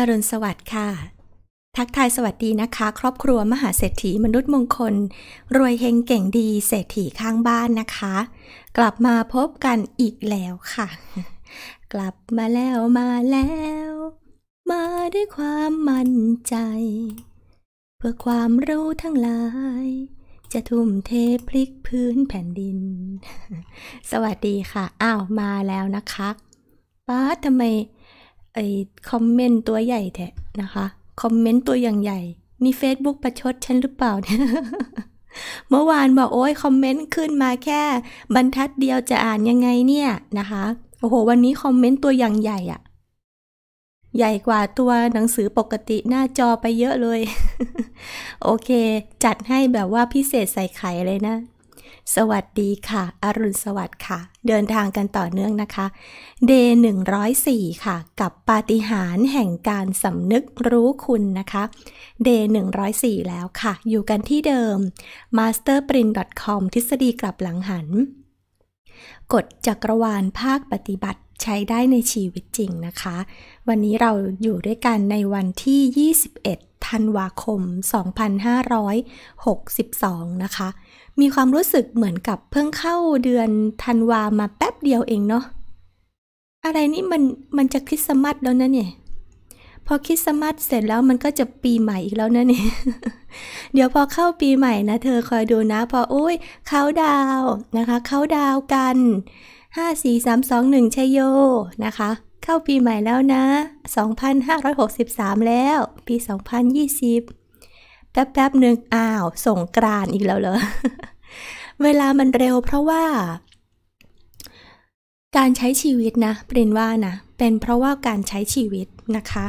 อรุณสวัสดิ์ค่ะ ทักทายสวัสดีนะคะ ครอบครัวมหาเศรษฐีมนุษย์มงคล รวยเฮงเก่งดี เศรษฐีข้างบ้านนะคะ กลับมาพบกันอีกแล้วค่ะ กลับมาแล้วมาแล้ว มาด้วยความมั่นใจ เพื่อความรู้ทั้งหลาย จะทุ่มเทพลิกพื้นแผ่นดิน สวัสดีค่ะ อ้าว มาแล้วนะคะป้าทำไมไอ้คอมเมนต์ตัวใหญ่แทะนะคะ คอมเมนต์ตัวอย่างใหญ่นี่ Facebook ประชดฉันหรือเปล่าเนี่ยเมื่อวานบอกโอ้ยคอมเมนต์ขึ้นมาแค่ บรรทัดเดียวจะอ่านยังไงเนี่ยนะคะโอ้โห วันนี้คอมเมนต์ตัวอย่างใหญ่อะใหญ่กว่าตัวหนังสือปกติหน้าจอไปเยอะเลย โอเค จัดให้แบบว่าพิเศษใส่ไข่เลยนะสวัสดีค่ะ อรุณสวัสดิ์ค่ะ เดินทางกันต่อเนื่องนะคะ เดย์หนึ่งร้อยสี่ค่ะ กับปาฏิหาริย์แห่งการสำนึกรู้คุณนะคะ เดย์หนึ่งร้อยสี่แล้วค่ะ อยู่กันที่เดิม masterprint.com ทฤษฎีกลับหลังหันกฎจักรวาลภาคปฏิบัติใช้ได้ในชีวิตจริงนะคะ วันนี้เราอยู่ด้วยกันในวันที่ 21ธันวาคม 2562 นะคะมีความรู้สึกเหมือนกับเพิ่งเข้าเดือนธันวามาแป๊บเดียวเองเนาะ อะไรนี่มันมันจะคริสต์มาสแล้วนะเนี่ย พอคริสต์มาสเสร็จแล้วมันก็จะปีใหม่อีกแล้วนะเนี่ย เดี๋ยวพอเข้าปีใหม่นะ เธอคอยดูนะ พอโอ้ยเขาดาวนะคะ เขาดาวกันห้าสี่สามสองหนึ่งชยโยนะคะ เข้าปีใหม่แล้วนะสองพันห้ารยกิบสามแล้วปีสองพันยี่สิบแป๊บๆหนึ่งอ้าวสงกรานอีกแล้วเหรอเวลามันเร็วเพราะว่า การใช้ชีวิตนะปรินว่านะเป็นเพราะว่าการใช้ชีวิตนะคะ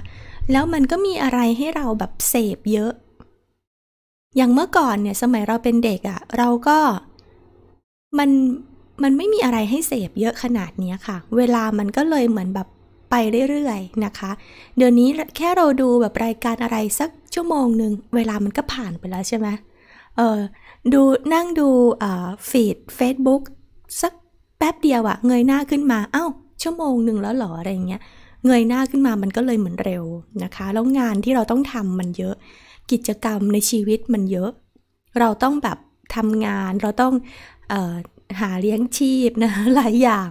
แล้วมันก็มีอะไรให้เราแบบเสพเยอะ อย่างเมื่อก่อนเนี่ยสมัยเราเป็นเด็กอะ่ะเราก็มันมันไม่มีอะไรให้เสพเยอะขนาดนี้ค่ะ เวลามันก็เลยเหมือนแบบไปเรื่อยๆนะคะ เดี๋ยวนี้แค่เราดูแบบรายการอะไรสักชั่วโมงหนึ่งเวลามันก็ผ่านไปแล้วใช่ไหมเออดูนั่งดูฟีดเฟซบุ๊กสักแป๊บเดียวอะเงยหน้าขึ้นมาเอา้า ชั่วโมงหนึ่งแล้วหรออะไรเงี้ยเงยหน้าขึ้นมามันก็เลยเหมือนเร็วนะคะแล้วงานที่เราต้องทำมันเยอะกิจกรรมในชีวิตมันเยอะ เราต้องแบบทำงานเราต้องออหาเลี้ยงชีพนะหลายอย่าง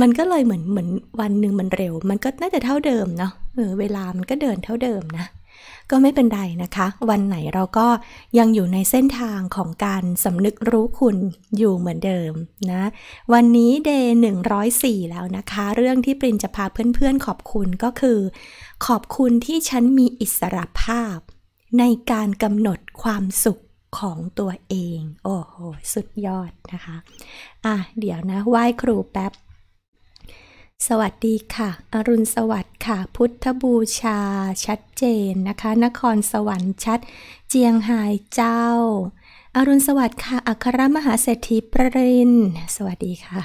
มันก็เลยเหมือนเหมือนวันหนึ่งมันเร็วมันก็น่าจะเท่าเดิมเนาะเออเวลามันก็เดินเท่าเดิมนะก็ไม่เป็นไรนะคะ วันไหนเราก็ยังอยู่ในเส้นทางของการสำนึกรู้คุณอยู่เหมือนเดิมนะ วันนี้เดย์104 แล้วนะคะ เรื่องที่ปรินจะพาเพื่อนๆ ขอบคุณก็คือ ขอบคุณที่ฉันมีอิสระภาพในการกำหนดความสุขของตัวเอง โอ้โห สุดยอดนะคะ อ่ะเดี๋ยวนะ ไหว้ครูแป๊บสวัสดีค่ะ อรุณสวัสดิ์ค่ะ พุทธบูชา ชัดเจนนะคะ นครสวรรค์ชัดเจียงหายเจ้า อรุณสวัสดิ์ค่ะ อัครมหาเศรษฐีปริน สวัสดีค่ะ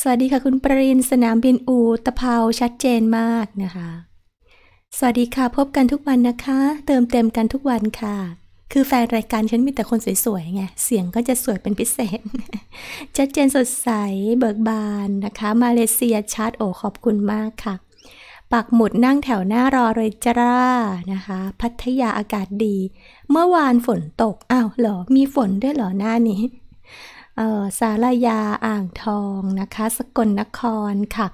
สวัสดีค่ะ คุณปรินสนามบินอูตะเภาชัดเจนมากนะคะ สวัสดีค่ะพบกันทุกวันนะคะ เติมเต็มกันทุกวันค่ะคือแฟนรายการฉันมีแต่คนสวยๆไง เสียงก็จะสวยเป็นพิเศษ ชัดเจนสดใส เบิกบานนะคะ มาเลเซียชาร์ตโอขอบคุณมากค่ะ ปักหมุดนั่งแถวหน้ารอเลยจ้านะคะ พัทยาอากาศดี เมื่อวานฝนตก อ้าวเหรอ มีฝนด้วยเหรอหน้านี้เออสารยาอ่างทองนะคะ สกลนครค่ะ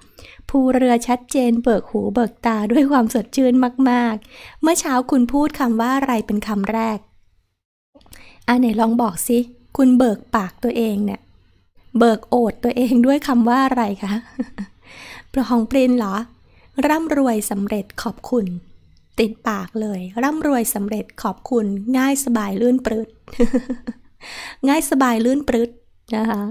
ภูเรือชัดเจนเบิกหูเบิกตาด้วยความสดชื่นมากๆ เมื่อเช้าคุณพูดคำว่าอะไรเป็นคำแรกอันไหนลองบอกสิ คุณเบิกปากตัวเองเนี่ย เบิกโอดตัวเองด้วยคำว่าอะไรคะประหองปรินเหรอ ร่ำรวยสำเร็จขอบคุณ ติดปากเลย ร่ำรวยสำเร็จขอบคุณ ง่ายสบายลื่นปรืดง่ายสบายลื่นปรืดนะคะ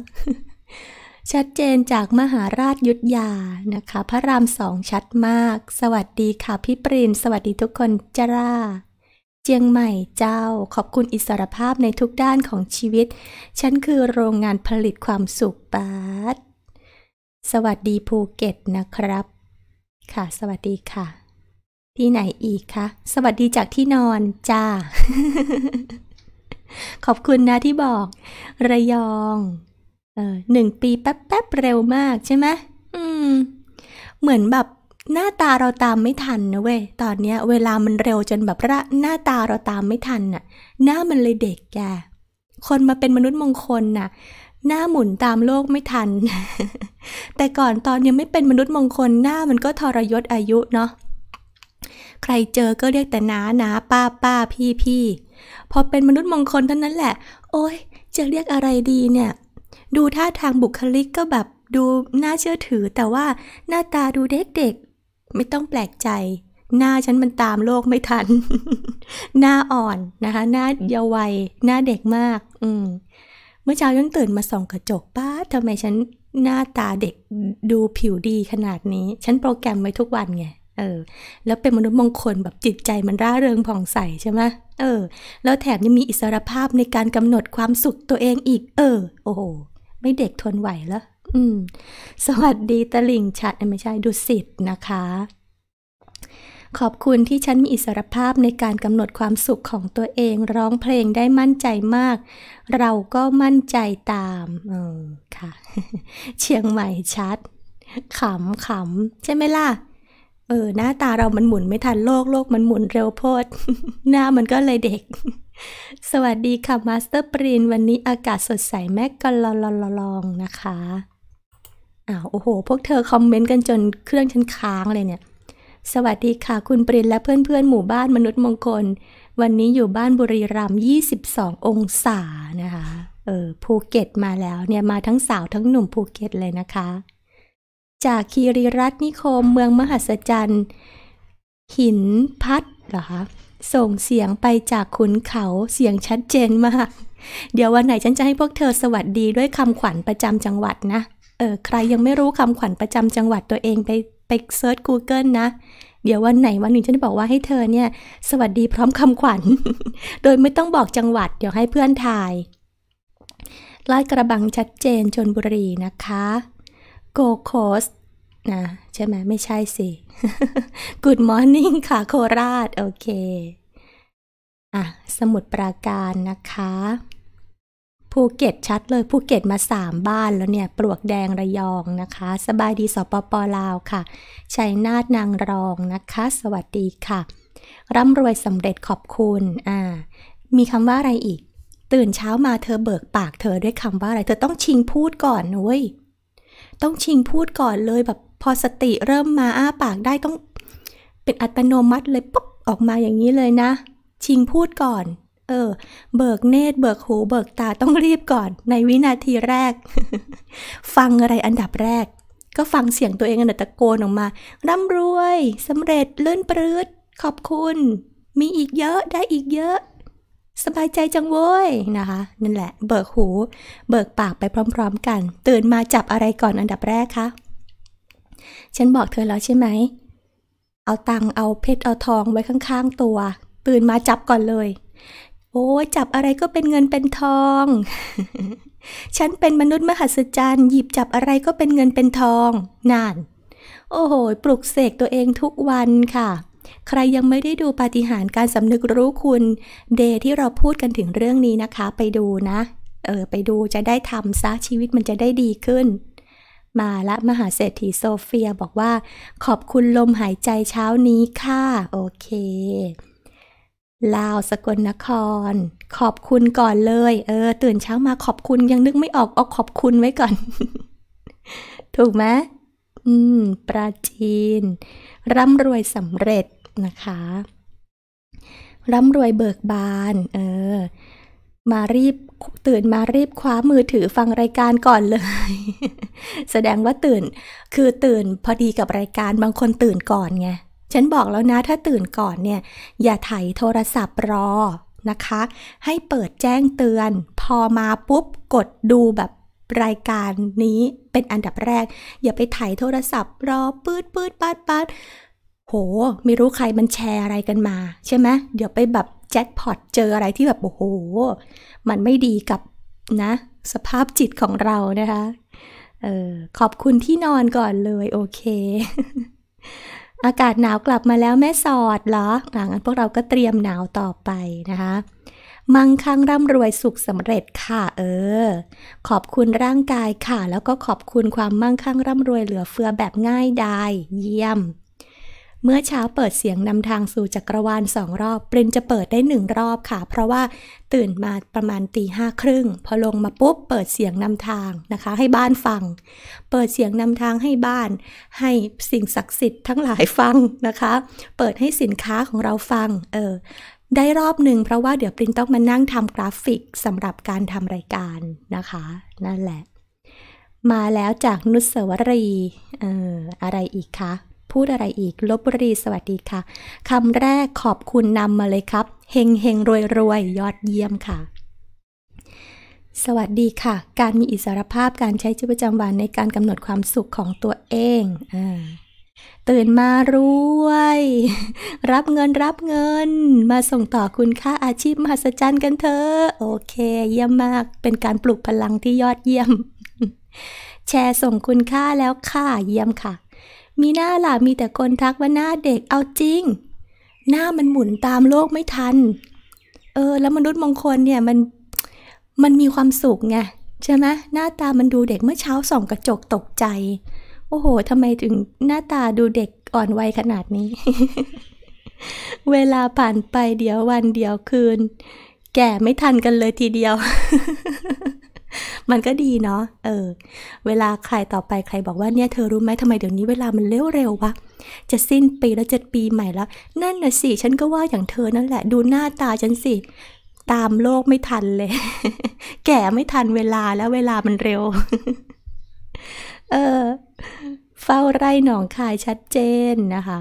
ชัดเจนจากมหาราชยุทธยา นะคะ พระรามสองชัดมาก สวัสดีค่ะพี่ปรินสวัสดีทุกคนจ้าเจียงใหม่เจ้าขอบคุณอิสรภาพในทุกด้านของชีวิต ฉันคือโรงงานผลิตความสุขปาด สวัสดีภูเก็ตนะครับ ค่ะ สวัสดีค่ะ ที่ไหนอีกคะสวัสดีจากที่นอนจ้า ขอบคุณนะที่บอก ระยองเออหนึ่งปีแป๊บๆเร็วมากใช่ไหมอืมเหมือนแบบหน้าตาเราตามไม่ทันนะเว้ย ตอนเนี้ย เวลามันเร็วจนแบบระหน้าตาเราตามไม่ทันน่ะ หน้ามันเลยเด็กแก คนมาเป็นมนุษย์มงคลน่ะ หน้าหมุนตามโลกไม่ทัน แต่ก่อนตอนยังไม่เป็นมนุษย์มงคล หน้ามันก็ทรยศอายุเนาะ ใครเจอก็เรียกแต่น้าน้าป้าป้า พี่พี่พอเป็นมนุษย์มงคลเท่านั้นแหละโอ้ยจะเรียกอะไรดีเนี่ยดูท่าทางบุคลิกก็แบบดูน่าเชื่อถือ แต่ว่าหน้าตาดูเด็กไม่ต้องแปลกใจ หน้าฉันมันตามโลกไม่ทัน หน้าอ่อนนะคะ หน้าเยาวัยหน้าเด็กมาก อืมเมื่อเช้าฉันตื่นมาส่องกระจกป้าทำไมฉันหน้าตาเด็กดูผิวดีขนาดนี้ ฉันโปรแกรมไว้ทุกวันไงเออ แล้วเป็นมนุษย์มงคลแบบจิตใจมันร่าเริงผ่องใสใช่ไหมเออ แล้วแถมยังมีอิสรภาพในการกำหนดความสุขตัวเองอีก เออ โอ้โห ไม่เด็กทนไหวแล้วอืม สวัสดีตลิ่งชัดไม่ใช่ดุสิตนะคะ ขอบคุณที่ฉันมีอิสรภาพในการกำหนดความสุขของตัวเองร้องเพลงได้มั่นใจมาก เราก็มั่นใจตาม เออค่ะ เชียงใหม่ชัด ขำขำใช่ไหมล่ะ เออ หน้าตาเรามันหมุนไม่ทันโลกโลกมันหมุนเร็วโพดหน้ามันก็เลยเด็ก สวัสดีค่ะมาสเตอร์ปรีน วันนี้อากาศสดใสแม็กกลลลลองนะคะอ้าวโอ้โห พวกเธอคอมเมนต์กันจนเครื่องฉันค้างเลยเนี่ย สวัสดีค่ะคุณปรินและเพื่อนๆ หมู่บ้านมนุษย์มงคล วันนี้อยู่บ้านบุรีรัมย์22 องศานะคะ เออภูเก็ตมาแล้วเนี่ย มาทั้งสาวทั้งหนุ่มภูเก็ตเลยนะคะ จากคีรีรัตนิคมเมืองมหัศจรรย์ หินพัดเหรอคะ ส่งเสียงไปจากขุนเขาเสียงชัดเจนมาก เดี๋ยววันไหนฉันจะให้พวกเธอสวัสดีด้วยคำขวัญประจำจังหวัดนะเออใครยังไม่รู้คำขวัญประจำจังหวัดตัวเองไปไปเซิร์ช Google นะ เดี๋ยววันไหนวันหนึ่งฉันจะบอกว่าให้เธอเนี่ย สวัสดีพร้อมคำขวัญ โดยไม่ต้องบอกจังหวัด เดี๋ยวให้เพื่อนทายลาดกระบัง ชัดเจนชนบุรี นะคะ โกโคสนะใช่ไหมไม่ใช่สิ Good morning ค่ะโคราช โอเคอ่ะสมุดปราการนะคะภูเก็ตชัดเลยภูเก็ตมา3บ้านแล้วเนี่ยปลวกแดงระยองนะคะสบายดีสปปลาวค่ะชัยนาทนางรองนะคะ สวัสดีค่ะ ร่ำรวยสำเร็จขอบคุณอ่ามีคำว่าอะไรอีก ตื่นเช้ามาเธอเบิกปาก เธอด้วยคำว่าอะไรเธอต้องชิงพูดก่อนนุ้ยต้องชิงพูดก่อนเลยแบบพอสติเริ่มมาอ้าปากได้ต้องเป็นอัตโนมัติเลยปุ๊บออกมาอย่างนี้เลยนะ ชิงพูดก่อนเออ เบิกเนตร เบิกหู เบิกตาต้องรีบก่อนในวินาทีแรก ฟังอะไรอันดับแรก ก็ฟังเสียงตัวเองอันดับตะโกนออกมา ร่ำรวยสำเร็จเลื่อนปรืดขอบคุณ มีอีกเยอะ ได้อีกเยอะ สบายใจจังเว้ยนะคะ นั่นแหละ เบิกหู เบิกปากไปพร้อมๆ กัน ตื่นมาจับอะไรก่อนอันดับแรกคะ ฉันบอกเธอแล้วใช่ไหม เอาตังเอาเพชร เอาทองไว้ข้างๆ ตัว ตื่นมาจับก่อนเลยโอ้จับอะไรก็เป็นเงินเป็นทอง ฉันเป็นมนุษย์มหัศจรรย์ หยิบจับอะไรก็เป็นเงินเป็นทอง นั่น โอ้โห ปลุกเสกตัวเองทุกวันค่ะ ใครยังไม่ได้ดูปาฏิหาริย์การสำนึกรู้คุณ เดที่เราพูดกันถึงเรื่องนี้นะคะ ไปดูนะ เออไปดูจะได้ทำซะชีวิตมันจะได้ดีขึ้น มาละมหาเศรษฐีโซเฟียบอกว่า ขอบคุณลมหายใจเช้านี้ค่ะ โอเคลาวสกลนคร ขอบคุณก่อนเลย เออ ตื่นเช้ามาขอบคุณยังนึกไม่ออกเอาขอบคุณไว้ก่อน ถูกไหมอืมปราจีนร่ำรวยสำเร็จนะคะร่ำรวยเบิกบาน เออ มารีบตื่นมารีบคว้ามือถือฟังรายการก่อนเลย แสดงว่าตื่น คือตื่นพอดีกับรายการบางคนตื่นก่อน ไงฉันบอกแล้วนะ ถ้าตื่นก่อนเนี่ย อย่าถ่ายโทรศัพท์รอนะคะ ให้เปิดแจ้งเตือน พอมาปุ๊บกดดูแบบรายการนี้เป็นอันดับแรก อย่าไปถ่ายโทรศัพท์รอปืดปืดปัดปัดโหไม่รู้ใครมันแชร์อะไรกันมา ใช่ไหมเดี๋ยวไปแบบแจ็คพอตเจออะไรที่แบบโอ้โห มันไม่ดีกับนะสภาพจิตของเรานะคะเออขอบคุณที่นอนก่อนเลยโอเคอากาศหนาวกลับมาแล้วแม่สอดเหรอหลังนั้นพวกเราก็เตรียมหนาวต่อไปนะคะ มั่งคั่งร่ำรวยสุขสำเร็จค่ะเออ ขอบคุณร่างกายค่ะ แล้วก็ขอบคุณความมั่งคั่ง ร่ำรวยเหลือเฟือแบบง่ายดายเยี่ยมเมื่อเช้าเปิดเสียงนำทางสู่จักรวาลสองรอบปรินจะเปิดได้หนึ่งรอบค่ะ เพราะว่าตื่นมาประมาณตีห้าครึ่งพอลงมาปุ๊บเปิดเสียงนำทางนะคะ ให้บ้านฟัง เปิดเสียงนำทางให้บ้านให้สิ่งศักดิ์สิทธิ์ทั้งหลายฟังนะคะ เปิดให้สินค้าของเราฟัง เออได้รอบหนึ่งเพราะว่าเดี๋ยวปรินต้องมานั่งทำกราฟิกสำหรับการทำรายการนะคะ นั่นแหละ มาแล้วจากนุสวรีเอออะไรอีกคะพูดอะไรอีก ลบบุรีสวัสดีค่ะ คำแรกขอบคุณนำมาเลยครับ เฮงเฮงรวยรวยยอดเยี่ยมค่ะ สวัสดีค่ะ การมีอิสรภาพการใช้ชีวิตประจำวันในการกำหนดความสุขของตัวเองอตื่นมารวย รับเงินรับเงิน มาส่งต่อคุณค่าอาชีพมหัศจรรย์กันเถอะ โอเค เยี่ยมมาก เป็นการปลุกพลังที่ยอดเยี่ยม แชร์ส่งคุณค่าแล้วค่ะเยี่ยมค่ะมีหน้าล่ะมีแต่คนทักว่าหน้าเด็ก เอาจริง หน้ามันหมุนตามโลกไม่ทัน เออ แล้วมนุษย์มงคลเนี่ยมัน มันมีความสุขไงใช่ไหมหน้าตามันดูเด็กเมื่อเช้าส่องกระจกตกใจ โอ้โหทำไมถึงหน้าตาดูเด็กอ่อนวัยขนาดนี้ เวลาผ่านไปเดี๋ยววันเดี๋ยวคืน แก่ไม่ทันกันเลยทีเดียวมันก็ดีเนาะ เออ เวลาใครต่อไปใครบอกว่าเนี่ยเธอรู้ไหมทำไมเดี๋ยวนี้เวลามันเร็วๆวะ จะสิ้นปีแล้วเจะปีใหม่แล้ว นั่นน่ะสิ ฉันก็ว่าอย่างเธอนั่นแหละ ดูหน้าตาฉันสิ ตามโลกไม่ทันเลย แก่ไม่ทันเวลาแล้วเวลามันเร็ว เออ เฝ้าไร่หนองคายชัดเจนนะคะ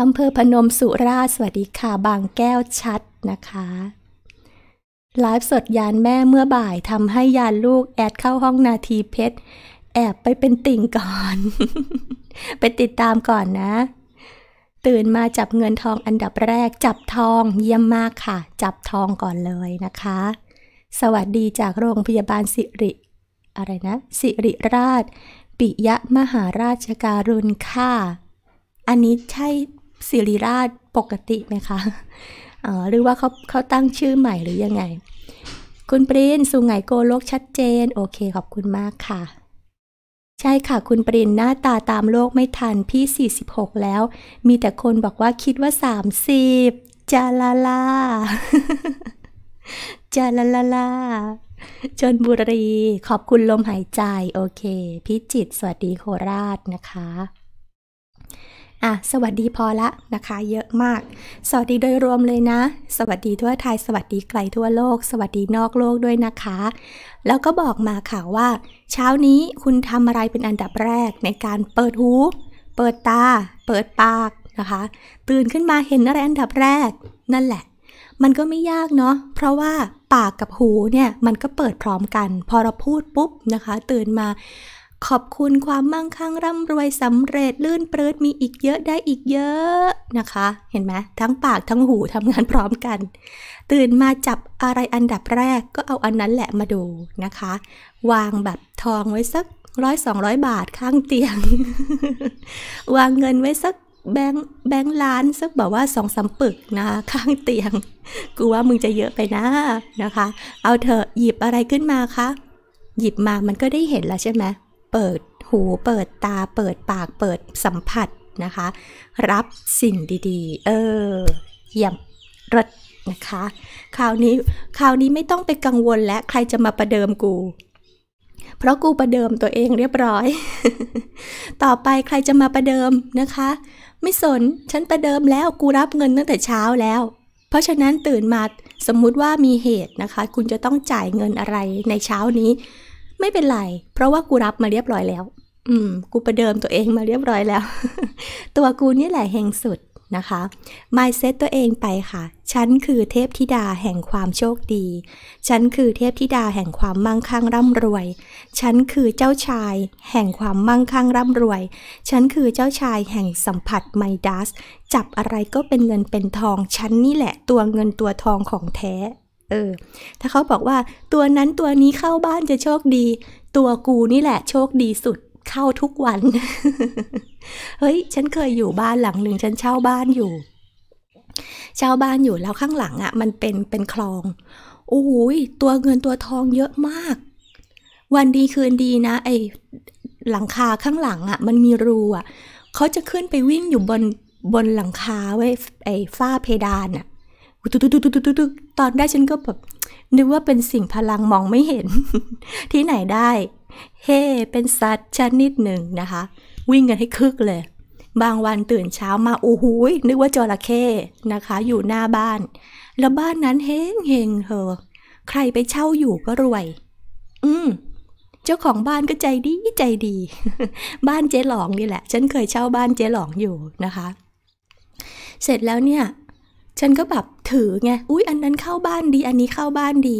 อำเภอพนมสุราษฎร์สวัสดีค่ะบางแก้วชัดนะคะไลฟ์สดยานแม่เมื่อบ่ายทำให้ยานลูกแอดเข้าห้องนาทีเพชร แอบไปเป็นติ่งก่อน ไปติดตามก่อนนะ ตื่นมาจับเงินทองอันดับแรกจับทองเยี่ยมมากค่ะ จับทองก่อนเลยนะคะ สวัสดีจากโรงพยาบาลสิริ อะไรนะ สิริราชปิยะมหาราชการุณค่ะอันนี้ใช่สิริราชปกติไหมคะออหรือว่าเขาเขาตั้งชื่อใหม่หรือยังไง คุณปรินสุงไหงโกโลกชัดเจน โอเคขอบคุณมากค่ะ ใช่ค่ะคุณปรินหน้าตาตามโลกไม่ทันพี่ 46 แล้ว มีแต่คนบอกว่าคิดว่า 30 จาลาลาจาลาลาลาชนบุรี ขอบคุณลมหายใจ โอเคพิจิต สวัสดีโคราชนะคะอ่ะสวัสดีพอละนะคะ เยอะมาก สวัสดีโดยรวมเลยนะ สวัสดีทั่วไทยสวัสดีไกลทั่วโลก สวัสดีนอกโลกด้วยนะคะ แล้วก็บอกมาค่ะว่า เช้านี้คุณทำอะไรเป็นอันดับแรกในการเปิดหู เปิดตา เปิดปากนะคะ ตื่นขึ้นมาเห็นอะไรอันดับแรก นั่นแหละ มันก็ไม่ยากเนาะเพราะว่าปากกับหูเนี่ยมันก็เปิดพร้อมกัน พอเราพูดปุ๊บนะคะ ตื่นมาขอบคุณความมั่งคั่งร่ำรวยสำเร็จลื่นเปิดมีอีกเยอะได้อีกเยอะนะคะ เห็นไหมทั้งปากทั้งหูทำงานพร้อมกัน ตื่นมาจับอะไรอันดับแรกก็เอาอันนั้นแหละมาดูนะคะ วางแบบทองไว้สักร้อยสองร้อยบาทข้างเตียง วางเงินไว้สักแบงแบงล้านสักแบบว่าสองสามปึกนะคะข้างเตียง กูว่ามึงจะเยอะไปนะนะคะ เอาเถอะหยิบอะไรขึ้นมาคะหยิบมามันก็ได้เห็นแล้วใช่ไหมเปิดหูเปิดตาเปิดปากเปิดสัมผัสนะคะ รับสิ่งดีๆ เออเยี่ยมรถนะคะ คราวนี้ คราวนี้ไม่ต้องไปกังวลและใครจะมาประเดิมกู เพราะกูประเดิมตัวเองเรียบร้อย ต่อไปใครจะมาประเดิมนะคะ ไม่สนฉันประเดิมแล้วกูรับเงินตั้งแต่เช้าแล้ว เพราะฉะนั้นตื่นมาสมมุติว่ามีเหตุนะคะ คุณจะต้องจ่ายเงินอะไรในเช้านี้ไม่เป็นไร เพราะว่ากูรับมาเรียบร้อยแล้ว อืม กูประเดิมตัวเองมาเรียบร้อยแล้ว ตัวกูนี่แหละแห่งสุดนะคะ mindset ตัวเองไปค่ะ ฉันคือเทพธิดาแห่งความโชคดี ฉันคือเทพธิดาแห่งความมั่งคั่งร่ำรวย ฉันคือเจ้าชายแห่งความมั่งคั่งร่ำรวย ฉันคือเจ้าชายแห่งสัมผัสไมดัสจับอะไรก็เป็นเงินเป็นทอง ฉันนี่แหละตัวเงินตัวทองของแท้เออถ้าเขาบอกว่า ตัวนั้นตัวนี้เข้าบ้านจะโชคดี ตัวกูนี่แหละโชคดีสุดเข้าทุกวัน เฮ้ย ฉันเคยอยู่บ้านหลังหนึ่งฉันเช่าบ้านอยู่เช่าบ้านอยู่แล้วข้างหลังอะ่ะ มันเป็นเป็นคลองโอ้โตัวเงินตัวทองเยอะมาก วันดีคืนดีนะไอหลังคาข้างหลังอะ่ะ มันมีรูอะ่ะเขาจะขึ้นไปวิ่งอยู่บนบนหลังคาไว้ไอฝ้าเพดานอะ่ะตกตอนได้ฉันก็แบบนึกว่าเป็นสิ่งพลังมองไม่เห็นที่ไหนได้ เฮ้ เป็นสัตว์ชนิดหนึ่งนะคะ วิ่งกันให้คึกเลย บางวันตื่นเช้ามาโอ้โหนึกว่าจระเข้นะคะ อยู่หน้าบ้าน แล้วบ้านนั้น เฮงเฮงเธอใครไปเช่าอยู่ก็รวย อืมเจ้าของบ้านก็ใจดีใจดี บ้านเจ๊หลองนี่แหละฉันเคยเช่าบ้านเจ๊หลองอยู่นะคะ เสร็จแล้วเนี่ยฉันก็แบบถือไง อุ้ยอันนั้นเข้าบ้านดีอันนี้เข้าบ้านดี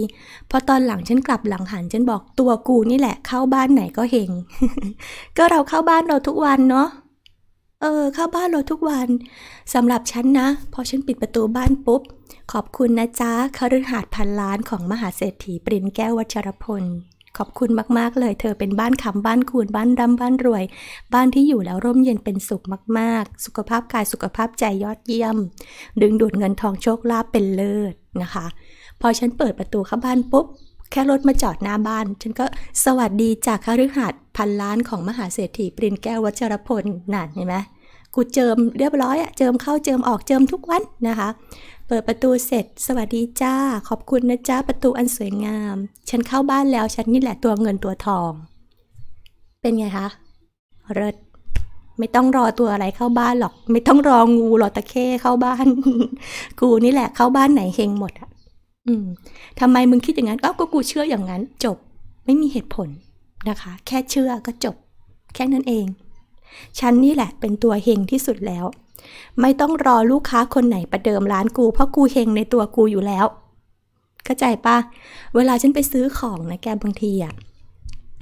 พอตอนหลังฉันกลับหลังหันฉันบอกตัวกูนี่แหละเข้าบ้านไหนก็เฮง ก็เราเข้าบ้านเราทุกวันเนาะ เออเข้าบ้านเราทุกวันสำหรับฉันนะ พอฉันปิดประตูบ้านปุ๊บขอบคุณนะจ๊ะคฤหาสน์พันล้านของมหาเศรษฐีปรินแก้ววัชรพลขอบคุณมาก ๆ เลย เธอเป็นบ้านคำบ้านคูณบ้านร่ำบ้านรวย บ้านที่อยู่แล้วร่มเย็นเป็นสุขมาก ๆ สุขภาพกายสุขภาพใจยอดเยี่ยม ดึงดูดเงินทองโชคลาภเป็นเลิศนะคะพอฉันเปิดประตูเข้าบ้านปุ๊บแค่รถมาจอดหน้าบ้านฉันก็สวัสดีจากคฤหิสน์พันล้านของมหาเศรษฐีปรินแก้ววัชรพลนั่นเห็นไหมกูเจิมเรียบร้อยอะเจิมเข้าเจิมออกเจิมทุกวันนะคะเปิดประตูเสร็จ สวัสดีจ้า ขอบคุณนะจ้าประตูอันสวยงาม ฉันเข้าบ้านแล้ว ฉันนี่แหละตัวเงินตัวทอง เป็นไงคะเริศไม่ต้องรอตัวอะไรเข้าบ้านหรอก ไม่ต้องรองูรอตะเคเข้าบ้าน กูนี่แหละเข้าบ้านไหนเฮงหมดอ่ะ อืมทำไมมึงคิดอย่างนั้น ก็กูเชื่ออย่างนั้น จบ ไม่มีเหตุผลนะคะ แค่เชื่อก็จบแค่นั้นเอง ฉันนี่แหละเป็นตัวเฮงที่สุดแล้วไม่ต้องรอลูกค้าคนไหนประเดิมร้านกู เพราะกูเฮงในตัวกูอยู่แล้วเข้าใจปะเวลาฉันไปซื้อของนะแกบางทีอะ่ะ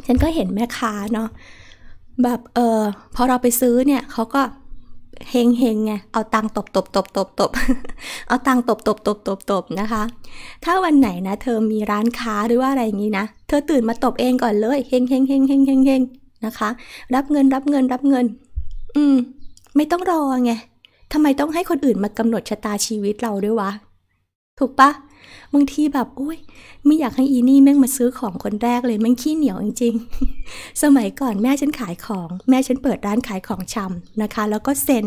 ฉันก็เห็นแม่ค้าเนาะแบบเออพอเราไปซื้อเนี่ยเขาก็ เฮงเฮงไงเอาตังตบตบตบตบตบเอาตังตบตบตบตบตบนะคะ ถ้าวันไหนนะ เธอมีร้านค้าหรือว่าอะไรอย่างนี้นะเธอตื่นมาตบเองก่อนเลยเฮงเฮงเฮงเฮงเฮงเฮงนะคะ รับเงินรับเงินรับเงิน อืมไม่ต้องรอไงทำไมต้องให้คนอื่นมากำหนดชะตาชีวิตเราด้วยวะ ถูกปะบางทีแบบ อุ้ยไม่อยากให้อีนี่แม่งมาซื้อของคนแรกเลยแม่งขี้เหนียวจริง ๆ สมัยก่อนแม่ฉันขายของ แม่ฉันเปิดร้านขายของชำนะคะ แล้วก็เซ็น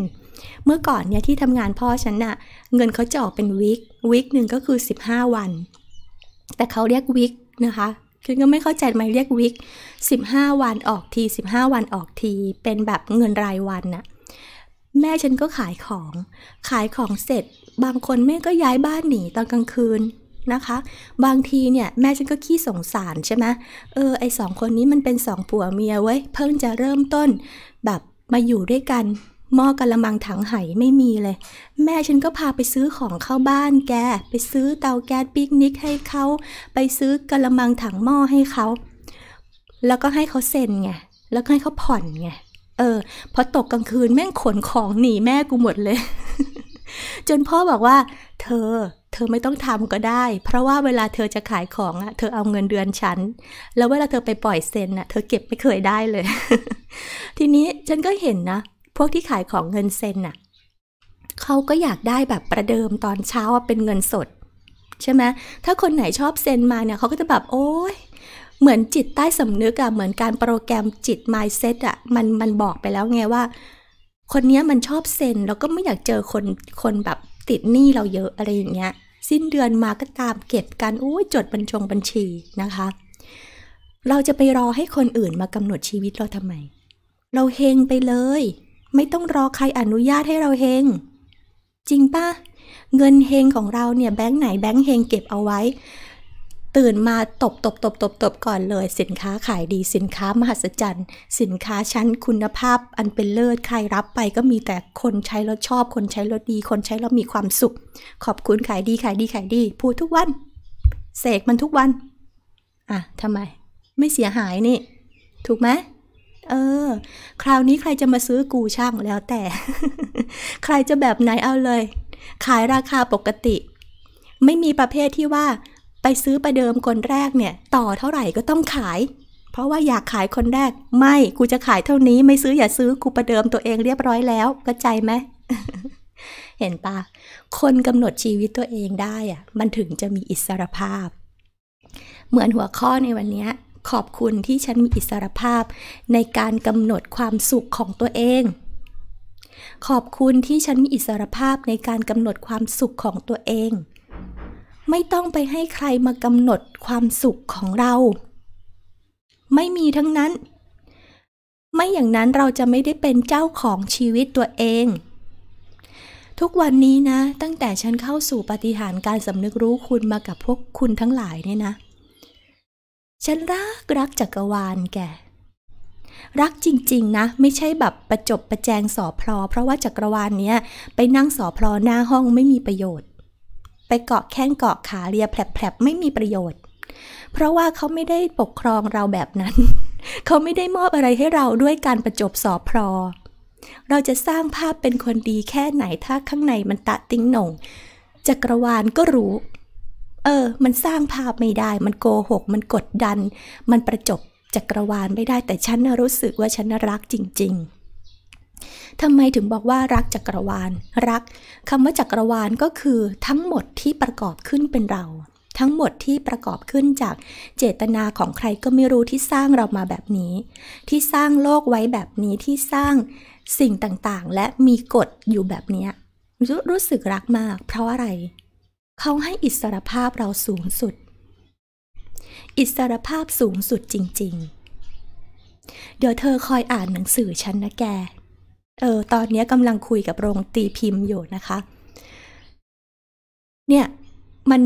เมื่อก่อนเนี่ยที่ทำงานพ่อฉันน่ะ เงินเขาจะออกเป็นวิกวิกหนึ่งก็คือ 15 วัน แต่เขาเรียกวิกนะคะ คือก็ไม่เข้าใจมหมเรียกวิก15 วันออกที 15 วันออกที เป็นแบบเงินรายวันน่ะแม่ฉันก็ขายของ ขายของเสร็จ บางคนแม่ก็ย้ายบ้านหนีตอนกลางคืนนะคะ บางทีเนี่ยแม่ฉันก็ขี้สงสารใช่ไหมเออไอสองคนนี้มันเป็นสองผัวเมียเว้ยเพิ่งจะเริ่มต้นแบบมาอยู่ด้วยกัน หม้อกะละมังถังไหไม่มีเลย แม่ฉันก็พาไปซื้อของเข้าบ้านแก ไปซื้อเตาแก๊สปิกนิกให้เขา ไปซื้อกะละมังถังหม้อให้เขา แล้วก็ให้เขาเซ็นไง แล้วก็ให้เขาผ่อนไงเออพอตกกลางคืนแม่งขนของหนีแม่กูหมดเลย จนพ่อบอกว่า เธอเธอไม่ต้องทำก็ได้ เพราะว่าเวลาเธอจะขายของอะเธอเอาเงินเดือนฉันแล้วเวลาเธอไปปล่อยเซ็นอะเธอเก็บไม่เคยได้เลย ทีนี้ฉันก็เห็นนะ พวกที่ขายของเงินเซ็นอะเขาก็อยากได้แบบประเดิมตอนเช้าเป็นเงินสดใช่ไหมถ้าคนไหนชอบเซ็นมาเนี่ยเขาก็จะแบบโอ้ยเหมือนจิตใต้สำนึกอะเหมือนการโปรแกรมจิต mindset อะมันมันบอกไปแล้วไงว่า คนนี้มันชอบเซ็นแล้วก็ไม่อยากเจอคนคนแบบติดหนี้เราเยอะอะไรอย่างเงี้ยสิ้นเดือนมาก็ตามเก็บกันอุ้ยจดบัญชงบัญชีนะคะ เราจะไปรอให้คนอื่นมากำหนดชีวิตเราทำไม เราเฮงไปเลย ไม่ต้องรอใครอนุญาตให้เราเฮงจริงปะเงินเฮงของเราเนี่ยแบงค์ไหนแบงค์เฮงเก็บเอาไว้ตื่นมาตบตบตบตบตบก่อนเลย สินค้าขายดี สินค้ามหัศจรรย์ สินค้าชั้น คุณภาพอันเป็นเลิศใครรับไปก็มีแต่คนใช้แล้วชอบคนใช้แล้วดีคนใช้แล้วมีความสุข ขอบคุณขายดีขายดีขายดีพูดทุกวัน เสกมันทุกวัน อ่ะทำไม ไม่เสียหายนี่ถูกไหมเออ คราวนี้ใครจะมาซื้อกูช่างแล้วแต่ ใครจะแบบไหนเอาเลย ขายราคาปกติ ไม่มีประเภทที่ว่าไปซื้อไปเดิมคนแรกเนี่ยต่อเท่าไหร่ก็ต้องขาย เพราะว่าอยากขายคนแรก ไม่กูจะขายเท่านี้ไม่ซื้ออย่าซื้อกูประเดิมตัวเองเรียบร้อยแล้วก็ใจไหมเห็นปะคนกำหนดชีวิตตัวเองได้อะมันถึงจะมีอิสรภาพ เหมือนหัวข้อในวันนี้ ขอบคุณที่ฉันมีอิสรภาพในการกำหนดความสุขของตัวเอง ขอบคุณที่ฉันมีอิสรภาพในการกำหนดความสุขของตัวเองไม่ต้องไปให้ใครมากำหนดความสุขของเรา ไม่มีทั้งนั้น ไม่อย่างนั้นเราจะไม่ได้เป็นเจ้าของชีวิตตัวเอง ทุกวันนี้นะ ตั้งแต่ฉันเข้าสู่ปฏิหารการสำนึกรู้คุณมากับพวกคุณทั้งหลายเนี่ยนะ ฉันรักรักจักรวาลแก รักจริงๆนะ ไม่ใช่แบบประจบประแจงสอพลอเพราะว่าจักรวาลเนี้ยไปนั่งสอพลอหน้าห้องไม่มีประโยชน์ไปเกาะแข้งเกาะขาเลียแผลบๆไม่มีประโยชน์ เพราะว่าเขาไม่ได้ปกครองเราแบบนั้น เขาไม่ได้มอบอะไรให้เราด้วยการประจบสอบพรอเราจะสร้างภาพเป็นคนดีแค่ไหนถ้าข้างในมันตะติ้งหน่งจักรวาลก็รู้ เออ มันสร้างภาพไม่ได้ มันโกหก มันกดดัน มันประจบ จักรวาลไม่ได้ แต่ฉันรู้สึกว่าฉันรักจริง ๆทำไมถึงบอกว่ารักจักรวาล รักคำว่าจักรวาลก็คือทั้งหมดที่ประกอบขึ้นเป็นเรา ทั้งหมดที่ประกอบขึ้นจากเจตนาของใครก็ไม่รู้ที่สร้างเรามาแบบนี้ ที่สร้างโลกไว้แบบนี้ที่สร้างสิ่งต่างๆ และมีกฎอยู่แบบนี้รรู้สึกรักมาก เพราะอะไรเขาให้อิสรภาพเราสูงสุด อิสรภาพสูงสุดจริง ๆ เดี๋ยวเธอคอยอ่านหนังสือฉันนะแกเออตอนนี้กำลังคุยกับโรงตีพิมพ์อยู่นะคะ เนี่ย มัน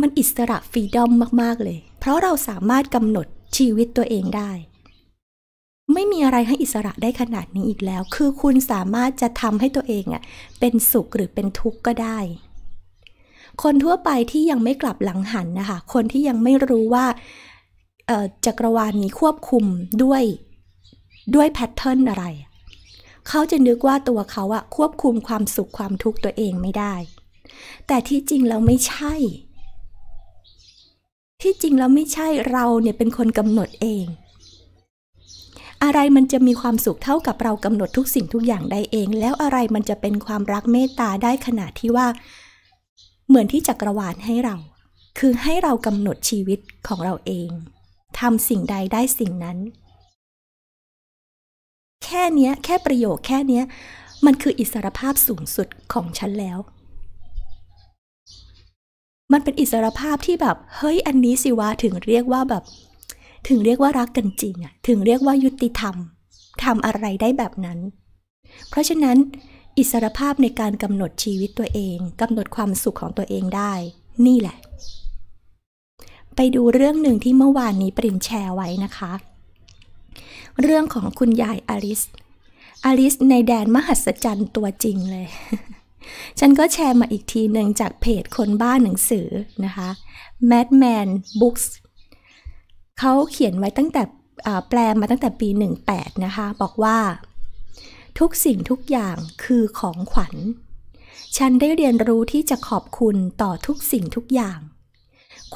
มันอิสระฟรีดอมมาก ๆ เลย เพราะเราสามารถกำหนดชีวิตตัวเองได้ ไม่มีอะไรให้อิสระได้ขนาดนี้อีกแล้ว คือคุณสามารถจะทำให้ตัวเองอะ่ะเป็นสุขหรือเป็นทุกข์ก็ได้ คนทั่วไปที่ยังไม่กลับหลังหันนะคะ คนที่ยังไม่รู้ว่าจักรวาลนี้ควบคุมด้วยด้วยแพทเทิร์นอะไรเขาจะนึกว่าตัวเขาอะควบคุมความสุขความทุกข์ตัวเองไม่ได้ แต่ที่จริงเราไม่ใช่ ที่จริงแล้วไม่ใช่เราเนี่ยเป็นคนกำหนดเอง อะไรมันจะมีความสุขเท่ากับเรากำหนดทุกสิ่งทุกอย่าง ได้เอง แล้วอะไรมันจะเป็นความรักเมตตาได้ขนาดที่ว่า เหมือนที่จักรวาลให้เรา คือให้เรากำหนดชีวิตของเราเอง ทำสิ่งใดได้สิ่งนั้นแค่เนี้ยแค่ประโยคแค่เนี้ย มันคืออิสรภาพสูงสุดของฉันแล้ว มันเป็นอิสรภาพที่แบบเฮ้ยอันนี้สิวะถึงเรียกว่าแบบถึงเรียกว่ารักกันจริงอะถึงเรียกว่ายุติธรรมทำอะไรได้แบบนั้น เพราะฉะนั้น อิสรภาพในการกำหนดชีวิตตัวเองกำหนดความสุขของตัวเองได้ นี่แหละ ไปดูเรื่องหนึ่งที่เมื่อวานนี้ปรินแชร์ไว้นะคะเรื่องของคุณยายอลิส อลิสในแดนมหัศจรรย์ตัวจริงเลย ฉันก็แชร์มาอีกทีหนึ่งจากเพจคนบ้านหนังสือ นะคะ Madman Books เขาเขียนไว้ตั้งแต่แปลมาตั้งแต่ปี 18 นะคะ บอกว่า ทุกสิ่งทุกอย่างคือของขวัญ ฉันได้เรียนรู้ที่จะขอบคุณต่อทุกสิ่งทุกอย่าง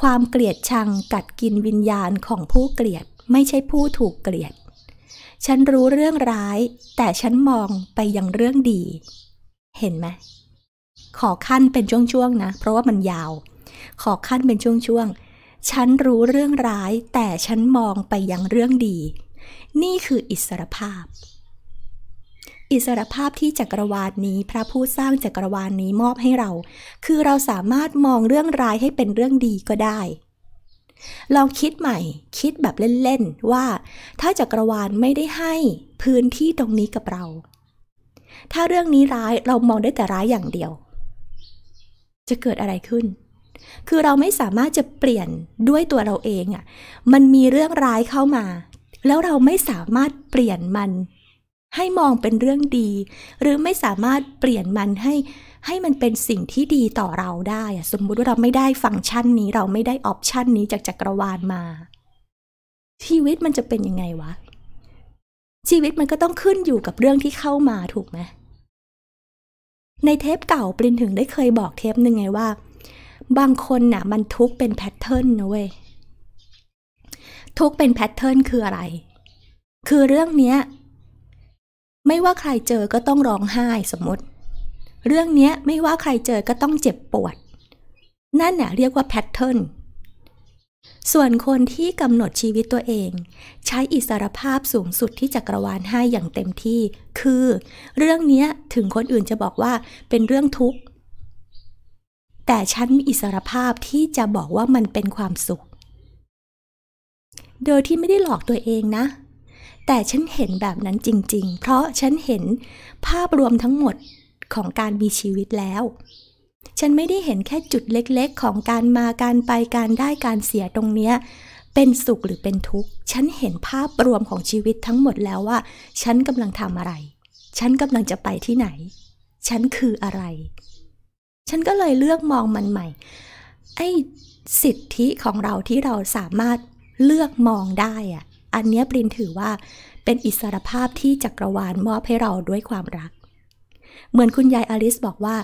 ความเกลียดชังกัดกินวิญญาณของผู้เกลียดไม่ใช่ผู้ถูกเกลียดฉันรู้เรื่องร้ายแต่ฉันมองไปยังเรื่องดี เห็นไหมขอขั้นเป็นช่วงๆนะ เพราะว่ามันยาว ขอขั้นเป็นช่วงๆฉันรู้เรื่องร้าย แต่ฉันมองไปยังเรื่องดี นี่คืออิสรภาพ อิสรภาพที่จักรวาลนี้พระผู้สร้างจักรวาลนี้มอบให้เรา คือเราสามารถมองเรื่องร้ายให้เป็นเรื่องดีก็ได้ลองคิดใหม่คิดแบบเล่นๆว่าถ้าจักรวาลไม่ได้ให้พื้นที่ตรงนี้กับเรา ถ้าเรื่องนี้ร้ายเรามองได้แต่ร้ายอย่างเดียว จะเกิดอะไรขึ้น คือเราไม่สามารถจะเปลี่ยนด้วยตัวเราเองอะ่ะมันมีเรื่องร้ายเข้ามา แล้วเราไม่สามารถเปลี่ยนมัน ให้มองเป็นเรื่องดี หรือไม่สามารถเปลี่ยนมันให้ให้มันเป็นสิ่งที่ดีต่อเราได้สมมุติว่าเราไม่ได้ฟังก์ชันนี้ เราไม่ได้ออปชันนี้จากจักรวาลมาชีวิตมันจะเป็นยังไงวะ ชีวิตมันก็ต้องขึ้นอยู่กับเรื่องที่เข้ามาถูกไหมในเทปเก่าปรินถึงได้เคยบอกเทปหนึ่งไงว่า บางคนน่ะ มันทุกเป็นแพทเทิร์นนะเว้ยทุกเป็นแพทเทิร์นคืออะไร คือเรื่องเนี้ยไม่ว่าใครเจอก็ต้องร้องไห้สมมติเรื่องนี้ไม่ว่าใครเจอก็ต้องเจ็บปวด นั่นน่ะเรียกว่าแพทเทิร์น ส่วนคนที่กำหนดชีวิตตัวเอง ใช้อิสรภาพสูงสุดที่จักรวาลให้อย่างเต็มที่ คือ เรื่องนี้ถึงคนอื่นจะบอกว่าเป็นเรื่องทุกข์ แต่ฉันมีอิสรภาพที่จะบอกว่ามันเป็นความสุข โดยที่ไม่ได้หลอกตัวเองนะ แต่ฉันเห็นแบบนั้นจริงๆ เพราะฉันเห็นภาพรวมทั้งหมดของการมีชีวิตแล้ว ฉันไม่ได้เห็นแค่จุดเล็ก ๆ ของการมาการไปการได้การเสียตรงเนี้ยเป็นสุขหรือเป็นทุกข์ ฉันเห็นภาพรวมของชีวิตทั้งหมดแล้วว่า ฉันกำลังทำอะไร ฉันกำลังจะไปที่ไหน ฉันคืออะไร ฉันก็เลยเลือกมองมันใหม่ ไอ้สิทธิของเราที่เราสามารถเลือกมองได้อะ อันนี้ปรินถือว่า เป็นอิสรภาพที่จักรวาลมอบให้เราด้วยความรักเหมือนคุณยายอลิสบอกว่า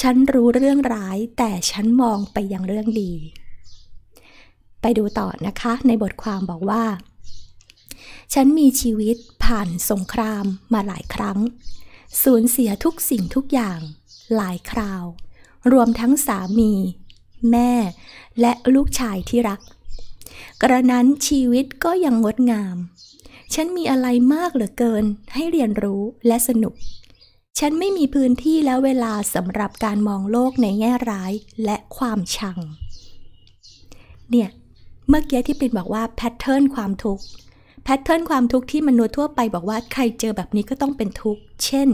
ฉันรู้เรื่องร้ายแต่ฉันมองไปยังเรื่องดี ไปดูต่อนะคะ ในบทความบอกว่า ฉันมีชีวิตผ่านสงครามมาหลายครั้ง สูญเสียทุกสิ่งทุกอย่าง หลายคราว รวมทั้งสามี แม่ และลูกชายที่รัก กระนั้นชีวิตก็ยังงดงาม ฉันมีอะไรมากเหลือเกินให้เรียนรู้และสนุกฉันไม่มีพื้นที่และเวลาสำหรับการมองโลกในแง่ร้ายและความชัง เนี่ย เมื่อกี้ที่ปินบอกว่าแพทเทิร์นความทุกข์ แพทเทิร์นความทุกข์ที่มนุษย์ทั่วไปบอกว่าใครเจอแบบนี้ก็ต้องเป็นทุกข์ เช่น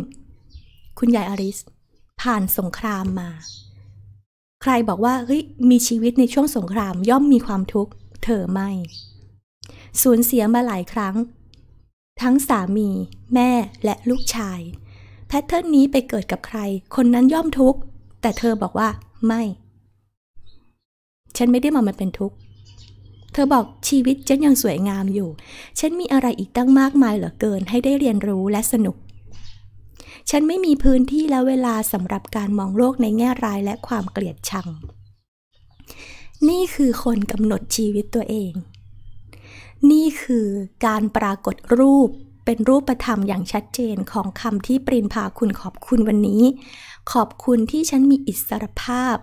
คุณยายอริส ผ่านสงครามมา ใครบอกว่าเฮ้ยมีชีวิตในช่วงสงครามย่อมมีความทุกข์ เธอไม่ สูญเสียมาหลายครั้ง ทั้งสามี แม่และลูกชายแพทเทิร์นนี้ไปเกิดกับใคร คนนั้นย่อมทุกข์ แต่เธอบอกว่าไม่ ฉันไม่ได้มองมันเป็นทุกข์ เธอบอกชีวิตฉันยังสวยงามอยู่ ฉันมีอะไรอีกตั้งมากมายเหลือเกินให้ได้เรียนรู้และสนุก ฉันไม่มีพื้นที่และเวลาสำหรับการมองโลกในแง่ร้ายและความเกลียดชัง นี่คือคนกำหนดชีวิตตัวเอง นี่คือการปรากฏรูปเป็นรูปธรรมอย่างชัดเจนของคำที่ปรินพาคุณขอบคุณวันนี้ ขอบคุณที่ฉันมีอิสรภาพ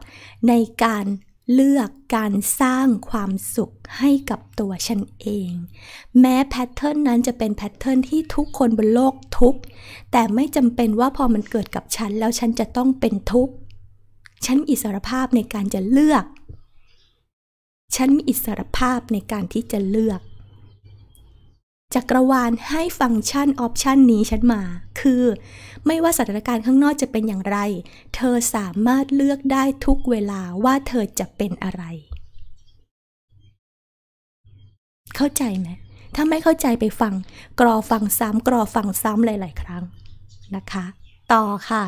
ในการเลือกการสร้างความสุขให้กับตัวฉันเอง แม้แพทเทิร์นนั้นจะเป็นแพทเทิร์นที่ทุกคนบนโลกทุก แต่ไม่จำเป็นว่าพอมันเกิดกับฉันแล้วฉันจะต้องเป็นทุกฉันมีอิสรภาพในการจะเลือก ฉันมีอิสรภาพในการที่จะเลือกจักรวาลให้ฟังก์ชันออปชันนี้ฉันมา คือ ไม่ว่าสถานการณ์ข้างนอกจะเป็นอย่างไร เธอสามารถเลือกได้ทุกเวลาว่าเธอจะเป็นอะไร เข้าใจไหมถ้าไม่เข้าใจไปฟัง กรอฟังซ้ำกรอฟังซ้ำหลาย ๆ ครั้งนะคะ ต่อค่ะ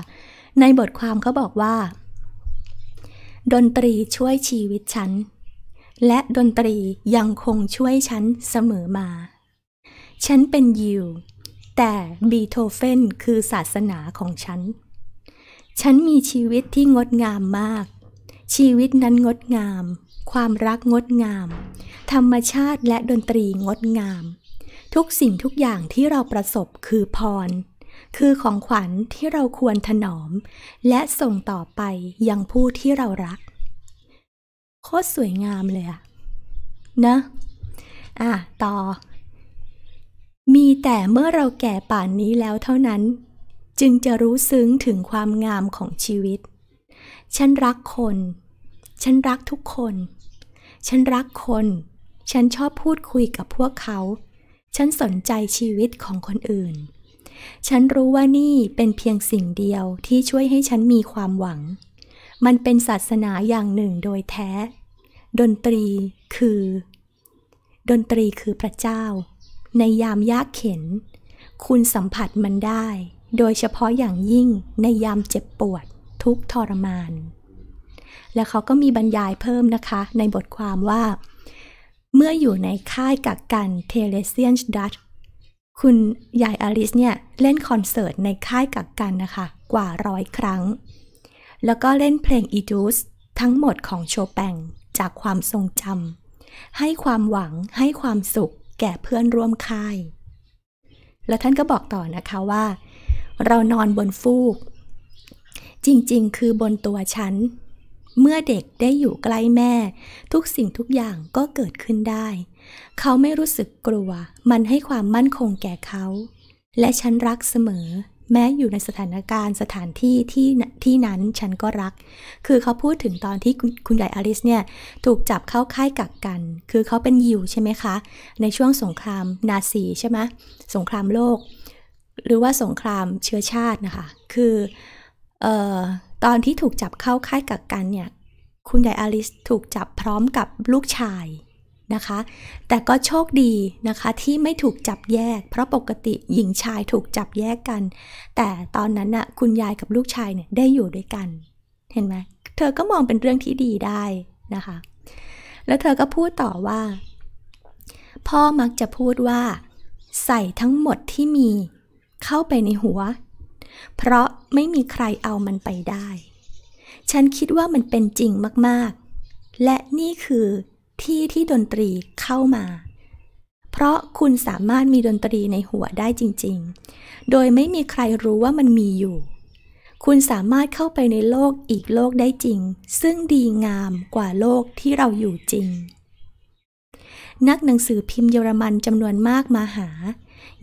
ในบทความเขาบอกว่า ดนตรีช่วยชีวิตฉัน และดนตรียังคงช่วยฉันเสมอมาฉันเป็นยิว แต่บีโธเฟนคือศาสนาของฉัน ฉันมีชีวิตที่งดงามมาก ชีวิตนั้นงดงาม ความรักงดงาม ธรรมชาติและดนตรีงดงาม ทุกสิ่งทุกอย่างที่เราประสบคือพร คือของขวัญที่เราควรถนอม และส่งต่อไปยังผู้ที่เรารัก โคตรสวยงามเลยอะนะ อ่ะ ต่อมีแต่เมื่อเราแก่ป่านนี้แล้วเท่านั้น จึงจะรู้ซึ้งถึงความงามของชีวิต ฉันรักคน ฉันรักทุกคน ฉันรักคน ฉันชอบพูดคุยกับพวกเขา ฉันสนใจชีวิตของคนอื่น ฉันรู้ว่านี่เป็นเพียงสิ่งเดียวที่ช่วยให้ฉันมีความหวัง มันเป็นศาสนาอย่างหนึ่งโดยแท้ ดนตรีคือ ดนตรีคือพระเจ้าในยามยากเข็น คุณสัมผัสมันได้ โดยเฉพาะอย่างยิ่งในยามเจ็บปวด ทุกทรมาน และเขาก็มีบรรยายเพิ่มนะคะ ในบทความว่า เมื่ออยู่ในค่ายกักกันเทเลเซียนดัตคุณยายอลิสเนี่ย เล่นคอนเสิร์ตในค่ายกักกันนะคะ กว่าร้อยครั้ง แล้วก็เล่นเพลงอีดูสทั้งหมดของโชแปงจากความทรงจำให้ความหวังให้ความสุขแก่เพื่อนร่วมค่าย แล้วท่านก็บอกต่อนะคะว่า เรานอนบนฟูก จริงๆ คือบนตัวฉัน เมื่อเด็กได้อยู่ใกล้แม่ ทุกสิ่งทุกอย่างก็เกิดขึ้นได้ เขาไม่รู้สึกกลัว มันให้ความมั่นคงแก่เขา และฉันรักเสมอแม้อยู่ในสถานการณ์สถานที่ที่ที่นั้นฉันก็รัก คือเขาพูดถึงตอนที่คุณใหญ่อลิสเนี่ยถูกจับเข้าค่ายกักกัน คือเขาเป็นยิวใช่ไหมคะ ในช่วงสงครามนาซีใช่ไหม สงครามโลก หรือว่าสงครามเชื้อชาตินะคะ คือออตอนที่ถูกจับเข้าค่ายกักกันเนี่ย คุณใหญ่อลิสถูกจับพร้อมกับลูกชายนะคะ แต่ก็โชคดีนะคะ ที่ไม่ถูกจับแยก เพราะปกติหญิงชายถูกจับแยกกัน แต่ตอนนั้นน่ะคุณยายกับลูกชายเนี่ยได้อยู่ด้วยกัน เห็นไหมเธอก็มองเป็นเรื่องที่ดีได้นะคะ แล้วเธอก็พูดต่อว่า พ่อมักจะพูดว่า ใส่ทั้งหมดที่มีเข้าไปในหัว เพราะไม่มีใครเอามันไปได้ ฉันคิดว่ามันเป็นจริงมากๆ และนี่คือที่ที่ดนตรีเข้ามา เพราะคุณสามารถมีดนตรีในหัวได้จริง ๆ โดยไม่มีใครรู้ว่ามันมีอยู่ คุณสามารถเข้าไปในโลกอีกโลกได้จริง ซึ่งดีงามกว่าโลกที่เราอยู่จริง นักหนังสือพิมพ์เยอรมันจำนวนมากมาหา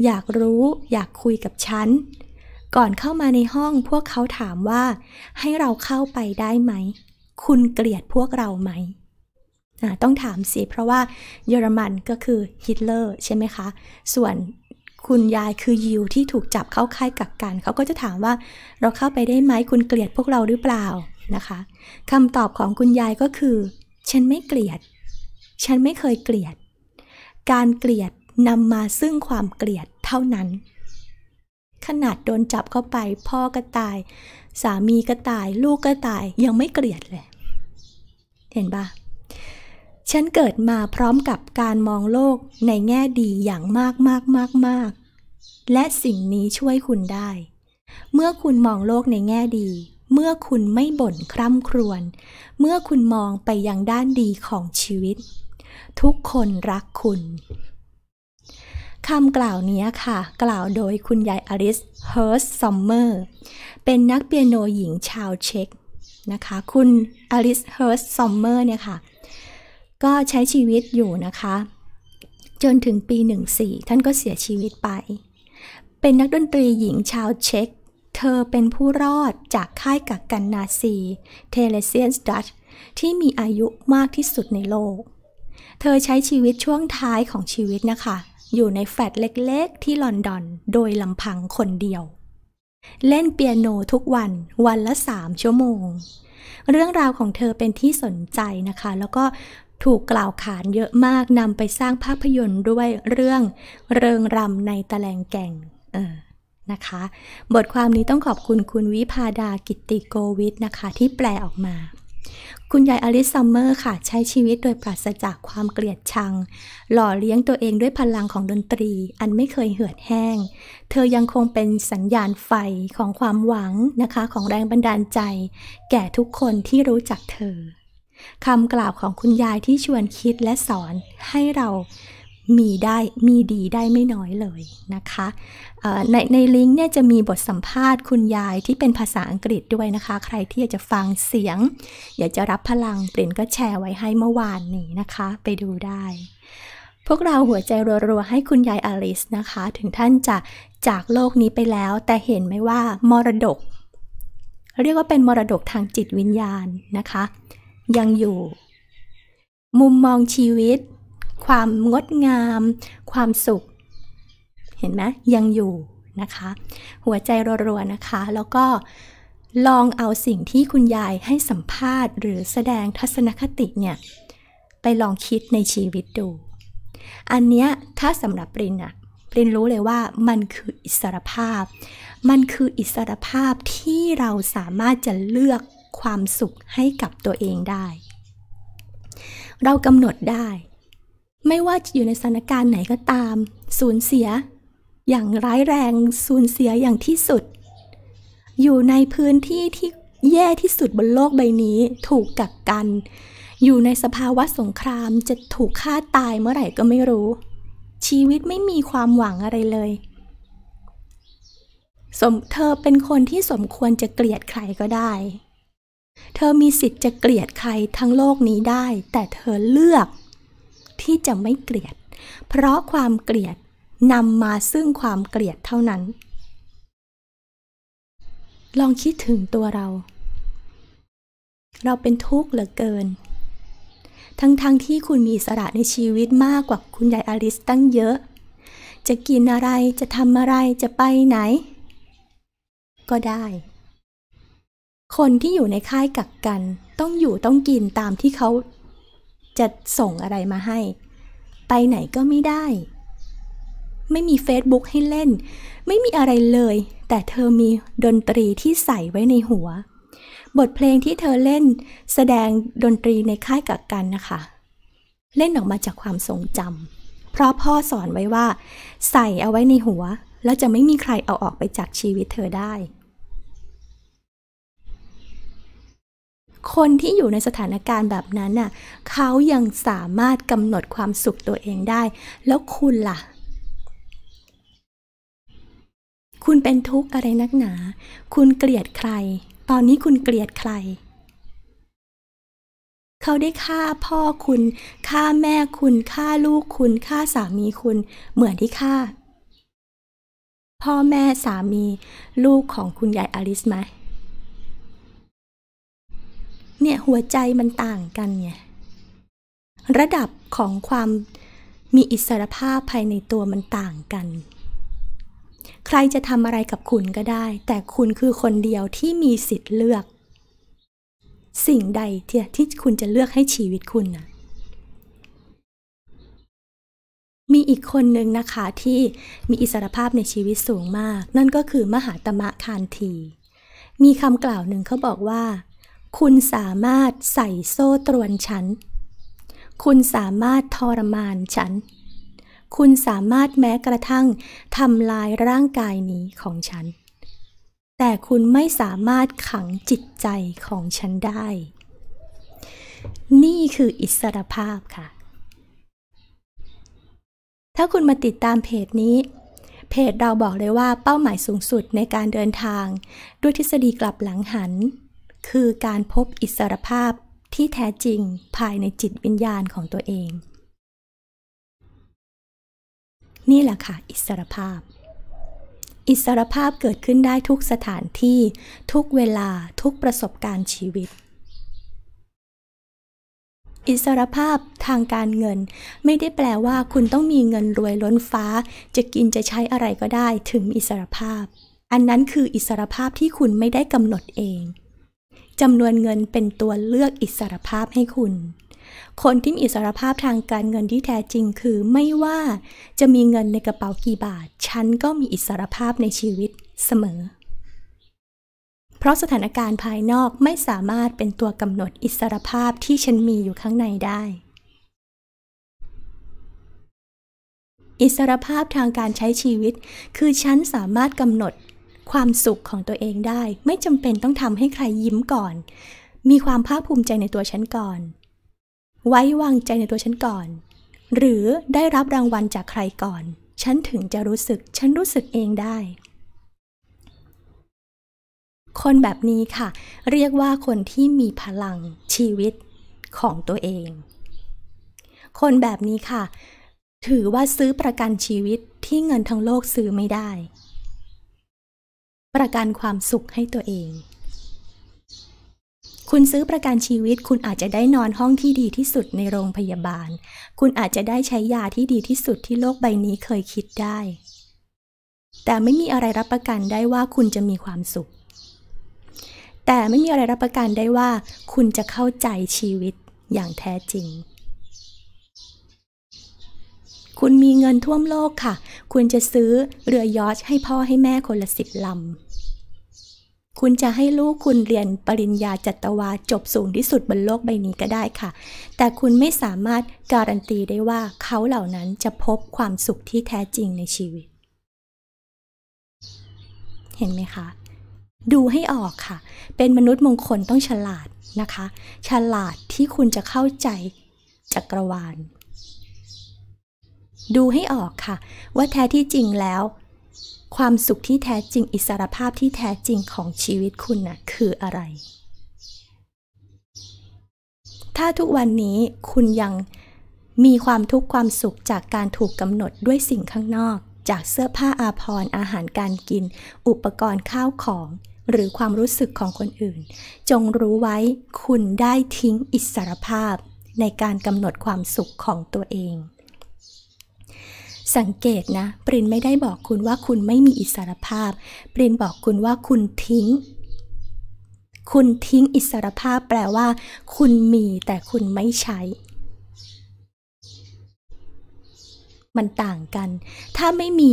อยากรู้อยากคุยกับฉัน ก่อนเข้ามาในห้องพวกเขาถามว่า ให้เราเข้าไปได้ไหม คุณเกลียดพวกเราไหมต้องถามสิเพราะว่าเยอรมันก็คือฮิตเลอร์ใช่ไหมคะ ส่วนคุณยายคือยิวที่ถูกจับเข้าค่ายกักกัน เขาก็จะถามว่า เราเข้าไปได้ไหมคุณเกลียดพวกเราหรือเปล่านะคะคำตอบของคุณยายก็คือ ฉันไม่เกลียด ฉันไม่เคยเกลียด การเกลียดนำมาซึ่งความเกลียดเท่านั้น ขนาดโดนจับเข้าไปพ่อก็ตาย สามีก็ตาย ลูกก็ตายยังไม่เกลียดเลยเห็นปะฉันเกิดมาพร้อมกับการมองโลกในแง่ดีอย่างมากมากมากมากและสิ่งนี้ช่วยคุณได้ เมื่อคุณมองโลกในแง่ดี เมื่อคุณไม่บ่นคร่ำครวญ เมื่อคุณมองไปยังด้านดีของชีวิต ทุกคนรักคุณ คำกล่าวนี้ค่ะ กล่าวโดยคุณยายอริสเฮิร์สซอมเมอร์ เป็นนักเปียโนหญิงชาวเช็ก นะคะ คุณอลิสเฮิร์สซอมเมอร์เนี่ยค่ะเก็ใช้ชีวิตอยู่นะคะ จนถึงปี 14 ท่านก็เสียชีวิตไป เป็นนักดนตรีหญิงชาวเช็กเธอเป็นผู้รอดจากค่ายกักกันนาซีเทเลเซียนสดัตที่มีอายุมากที่สุดในโลก เธอใช้ชีวิตช่วงท้ายของชีวิตนะคะ อยู่ในแฟลตเล็กๆที่ลอนดอนโดยลำพังคนเดียว เล่นเปียโนทุกวันวันละ 3 ชั่วโมง เรื่องราวของเธอเป็นที่สนใจนะคะ แล้วก็ถูกกล่าวขานเยอะมากนำไปสร้างภาพยนตร์ด้วยเรื่องเริงรำในตะแลงแก่งนะคะ บทความนี้ต้องขอบคุณคุณวิพาดากิติโกวิทนะคะ ที่แปลออกมา คุณยายอลิซซัมเมอร์ค่ะใช้ชีวิตโดยปราศจากความเกลียดชัง หล่อเลี้ยงตัวเองด้วยพลังของดนตรี อันไม่เคยเหือดแห้ง เธอยังคงเป็นสัญญาณไฟของความหวังนะคะของแรงบันดาลใจ แก่ทุกคนที่รู้จักเธอคำกล่าวของคุณยายที่ชวนคิดและสอนให้เรามีได้มีดีได้ไม่น้อยเลยนะคะ ในในลิงก์เนี่ยจะมีบทสัมภาษณ์ คุณยายที่เป็นภาษาอังกฤษด้วยนะคะ ใครที่อยากจะฟังเสียง อยากจะรับพลังเปลี่ยนก็แชร์ไว้ให้เมื่อวานนี้นะคะ ไปดูได้ พวกเราหัวใจรัวๆให้คุณยายอลิสนะคะ ถึงท่านจะ จากโลกนี้ไปแล้ว แต่เห็นไหมว่ามรดก เรียกว่าเป็นมรดกทางจิตวิญญาณนะคะยังอยู่ มุมมองชีวิต ความงดงาม ความสุข เห็นไหมยังอยู่นะคะ หัวใจรัวๆนะคะ แล้วก็ลองเอาสิ่งที่คุณยายให้สัมภาษณ์ หรือแสดงทัศนคติเนี่ยไปลองคิดในชีวิตดู อันเนี้ยถ้าสำหรับปรินอะปรินรู้เลยว่ามันคืออิสรภาพ มันคืออิสรภาพที่เราสามารถจะเลือกความสุขให้กับตัวเองได้ เรากำหนดได้ ไม่ว่าจะอยู่ในสถานการณ์ไหนก็ตาม สูญเสีย อย่างร้ายแรง สูญเสียอย่างที่สุด อยู่ในพื้นที่ที่แย่ที่สุดบนโลกใบนี้ ถูกกักกัน อยู่ในสภาวะสงครามจะถูกฆ่าตายเมื่อไหร่ก็ไม่รู้ ชีวิตไม่มีความหวังอะไรเลย สมเธอเป็นคนที่สมควรจะเกลียดใครก็ได้เธอมีสิทธิ์จะเกลียดใครทั้งโลกนี้ได้ แต่เธอเลือกที่จะไม่เกลียด เพราะความเกลียด นำมาซึ่งความเกลียดเท่านั้น ลองคิดถึงตัวเรา เราเป็นทุกข์เหลือเกิน ทั้งๆทที่คุณมีอิสระในชีวิตมากกว่าคุณยายอลิสตั้งเยอะ จะกินอะไรจะทำอะไรจะไปไหน ก็ได้คนที่อยู่ในค่ายกักกัน ต้องอยู่ต้องกินตามที่เขาจะส่งอะไรมาให้ไปไหนก็ไม่ได้ ไม่มีเฟซ e ุ๊กให้เล่น ไม่มีอะไรเลย แต่เธอมีดนตรีที่ใส่ไว้ในหัว บทเพลงที่เธอเล่นแสดงดนตรีในค่ายกักกันนะคะ เล่นออกมาจากความทรงจำเพราะพ่อสอนไว้ว่า ใส่เอาไว้ในหัว แล้วจะไม่มีใครเอาออกไปจากชีวิตเธอได้คนที่อยู่ในสถานการณ์แบบนั้นน่ะ เขายังสามารถกำหนดความสุขตัวเองได้ แล้วคุณล่ะ คุณเป็นทุกข์อะไรนักหนา คุณเกลียดใคร ตอนนี้คุณเกลียดใคร เขาได้ฆ่าพ่อคุณ ฆ่าแม่คุณ ฆ่าลูกคุณ ฆ่าสามีคุณ เหมือนที่ฆ่า พ่อแม่สามี ลูกของคุณยายอลิสไหมเนี่ย หัวใจมันต่างกันไงระดับของความมีอิสรภาพภายในตัวมันต่างกัน ใครจะทำอะไรกับคุณก็ได้ แต่คุณคือคนเดียวที่มีสิทธิ์เลือก สิ่งใดที่ที่คุณจะเลือกให้ชีวิตคุณนะมีอีกคนหนึ่งนะคะที่มีอิสรภาพในชีวิตสูงมาก นั่นก็คือมหาตมะคานทีมีคำกล่าวหนึ่งเขาบอกว่าคุณสามารถใส่โซ่ตรวนฉัน คุณสามารถทรมานฉัน คุณสามารถแม้กระทั่ง ทำลายร่างกายนี้ของฉัน แต่คุณไม่สามารถขังจิตใจของฉันได้ นี่คืออิสรภาพค่ะ ถ้าคุณมาติดตามเพจนี้ เพจเราบอกเลยว่าเป้าหมายสูงสุดในการเดินทางด้วยทฤษฎีกลับหลังหันคือการพบอิสรภาพที่แท้จริงภายในจิตวิญญาณของตัวเอง นี่แหละค่ะ อิสรภาพ อิสรภาพเกิดขึ้นได้ทุกสถานที่ ทุกเวลา ทุกประสบการณ์ชีวิต อิสรภาพทางการเงิน ไม่ได้แปลว่าคุณต้องมีเงินรวยล้นฟ้า จะกินจะใช้อะไรก็ได้ถึงอิสรภาพ อันนั้นคืออิสรภาพที่คุณไม่ได้กำหนดเองจำนวนเงินเป็นตัวเลือกอิสรภาพให้คุณ คนที่มีอิสรภาพทางการเงินที่แท้จริงคือไม่ว่าจะมีเงินในกระเป๋ากี่บาท ฉันก็มีอิสรภาพในชีวิตเสมอ เพราะสถานการณ์ภายนอกไม่สามารถเป็นตัวกำหนดอิสรภาพที่ฉันมีอยู่ข้างในได้ อิสรภาพทางการใช้ชีวิตคือฉันสามารถกำหนดความสุขของตัวเองได้ไม่จำเป็นต้องทำให้ใครยิ้มก่อน มีความภาคภูมิใจในตัวฉันก่อน ไว้วางใจในตัวฉันก่อน หรือได้รับรางวัลจากใครก่อน ฉันถึงจะรู้สึกฉันรู้สึกเองได้ คนแบบนี้ค่ะ เรียกว่าคนที่มีพลังชีวิตของตัวเอง คนแบบนี้ค่ะ ถือว่าซื้อประกันชีวิตที่เงินทั้งโลกซื้อไม่ได้ประกันความสุขให้ตัวเอง คุณซื้อประกันชีวิต คุณอาจจะได้นอนห้องที่ดีที่สุดในโรงพยาบาล คุณอาจจะได้ใช้ยาที่ดีที่สุดที่โลกใบนี้เคยคิดได้ แต่ไม่มีอะไรรับประกันได้ว่าคุณจะมีความสุข แต่ไม่มีอะไรรับประกันได้ว่า คุณจะเข้าใจชีวิตอย่างแท้จริง คุณมีเงินท่วมโลกค่ะ คุณจะซื้อเรือยอชให้พ่อให้แม่คนละสิบลำคุณจะให้ลูกคุณเรียนปริญญาจัตวาจบสูงที่สุดบนโลกใบนี้ก็ได้ค่ะ แต่คุณไม่สามารถการันตีได้ว่าเขาเหล่านั้นจะพบความสุขที่แท้จริงในชีวิต เห็นไหมคะ ดูให้ออกค่ะ เป็นมนุษย์มงคลต้องฉลาดนะคะ ฉลาดที่คุณจะเข้าใจจักรวาล ดูให้ออกค่ะ ว่าแท้ที่จริงแล้วความสุขที่แท้จริงอิสรภาพที่แท้จริงของชีวิตคุณนะคืออะไร ถ้าทุกวันนี้คุณยังมีความทุกข์ความสุขจากการถูกกำหนดด้วยสิ่งข้างนอก จากเสื้อผ้าอาภรณ์อาหารการกิน อุปกรณ์ข้าวของ หรือความรู้สึกของคนอื่น จงรู้ไว้คุณได้ทิ้งอิสรภาพในการกำหนดความสุขของตัวเองสังเกตนะปรินไม่ได้บอกคุณว่าคุณไม่มีอิสรภาพปรินบอกคุณว่าคุณทิ้ง คุณทิ้งอิสรภาพแปลว่าคุณมีแต่คุณไม่ใช้ มันต่างกัน ถ้าไม่มี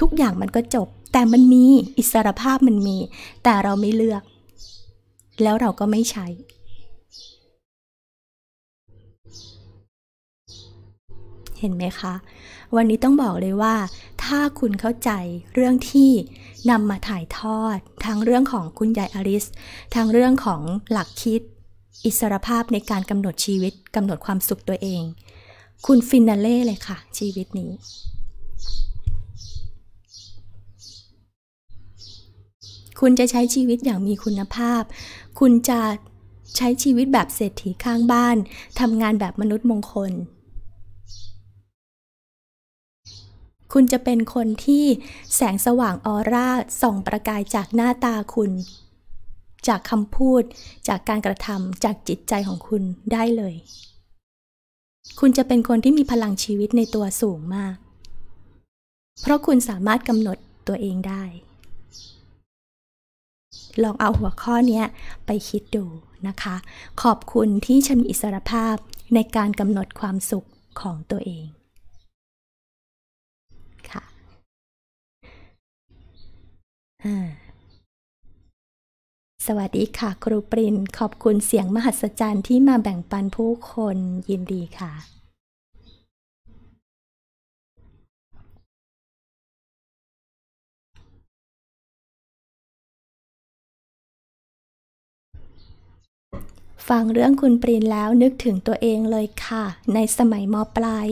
ทุกอย่างมันก็จบ แต่มันมีอิสรภาพมันมี แต่เราไม่เลือก แล้วเราก็ไม่ใช้ เห็นไหมคะวันนี้ต้องบอกเลยว่า ถ้าคุณเข้าใจเรื่องที่นำมาถ่ายทอดทั้งเรื่องของคุณยายอลิส ทั้งเรื่องของหลักคิด อิสรภาพในการกำหนดชีวิตกำหนดความสุขตัวเอง คุณฟินาเล่เลยค่ะชีวิตนี้ คุณจะใช้ชีวิตอย่างมีคุณภาพ คุณจะใช้ชีวิตแบบเศรษฐีข้างบ้านทำงานแบบมนุษย์มงคลคุณจะเป็นคนที่แสงสว่างออร่าส่องประกายจากหน้าตาคุณ จากคำพูด จากการกระทำจากจิตใจของคุณได้เลย คุณจะเป็นคนที่มีพลังชีวิตในตัวสูงมาก เพราะคุณสามารถกำหนดตัวเองได้ ลองเอาหัวข้อนี้ไปคิดดูนะคะ ขอบคุณที่ฉันมีอิสรภาพในการกำหนดความสุขของตัวเองสวัสดีค่ะ ครูปรินขอบคุณเสียงมหัศจรรย์ที่มาแบ่งปันผู้คนยินดีค่ะ ฟังเรื่องคุณปรินแล้วนึกถึงตัวเองเลยค่ะ ในสมัยมปลาย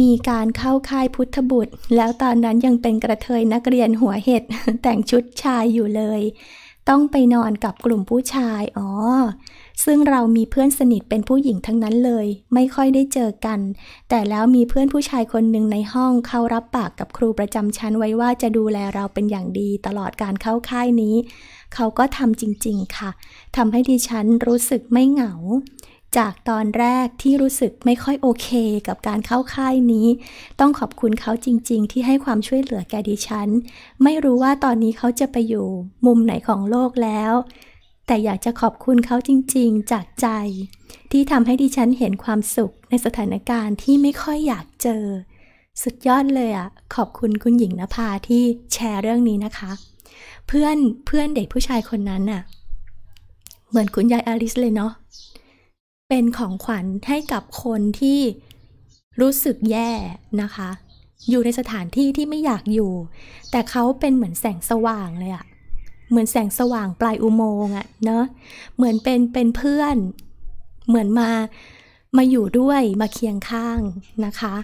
มีการเข้าค่ายพุทธบุตร แล้วตอนนั้นยังเป็นกระเทยนักเรียนหัวเห็ดแต่งชุดชายอยู่เลย ต้องไปนอนกับกลุ่มผู้ชาย อ๋อ ซึ่งเรามีเพื่อนสนิทเป็นผู้หญิงทั้งนั้นเลย ไม่ค่อยได้เจอกัน แต่แล้วมีเพื่อนผู้ชายคนหนึ่งในห้องเขารับปากกับครูประจำชั้นไว้ว่าจะดูแลเราเป็นอย่างดี ตลอดการเข้าค่ายนี้ เขาก็ทำจริงๆค่ะทำให้ดิฉันรู้สึกไม่เหงาจากตอนแรกที่รู้สึกไม่ค่อยโอเคกับการเข้าค่ายนี้ ต้องขอบคุณเขาจริงๆที่ให้ความช่วยเหลือแกดิฉัน ไม่รู้ว่าตอนนี้เขาจะไปอยู่มุมไหนของโลกแล้ว แต่อยากจะขอบคุณเขาจริงๆจากใจ ที่ทำให้ดิฉันเห็นความสุขในสถานการณ์ที่ไม่ค่อยอยากเจอ สุดยอดเลยอะ่ะ ขอบคุณคุณหญิงนภาที่แชร์เรื่องนี้นะคะ เพื่อนเพื่อนเด็กผู้ชายคนนั้นน่ะเหมือนคุณยายอลิสเลยเนาะเป็นของขวัญให้กับคนที่รู้สึกแย่นะคะ อยู่ในสถานที่ที่ไม่อยากอยู่ แต่เขาเป็นเหมือนแสงสว่างเลยอะเหมือนแสงสว่างปลายอุโมงค์อะเนาะเหมือนเป็นเป็นเพื่อนเหมือนมามาอยู่ด้วยมาเคียงข้างนะคะ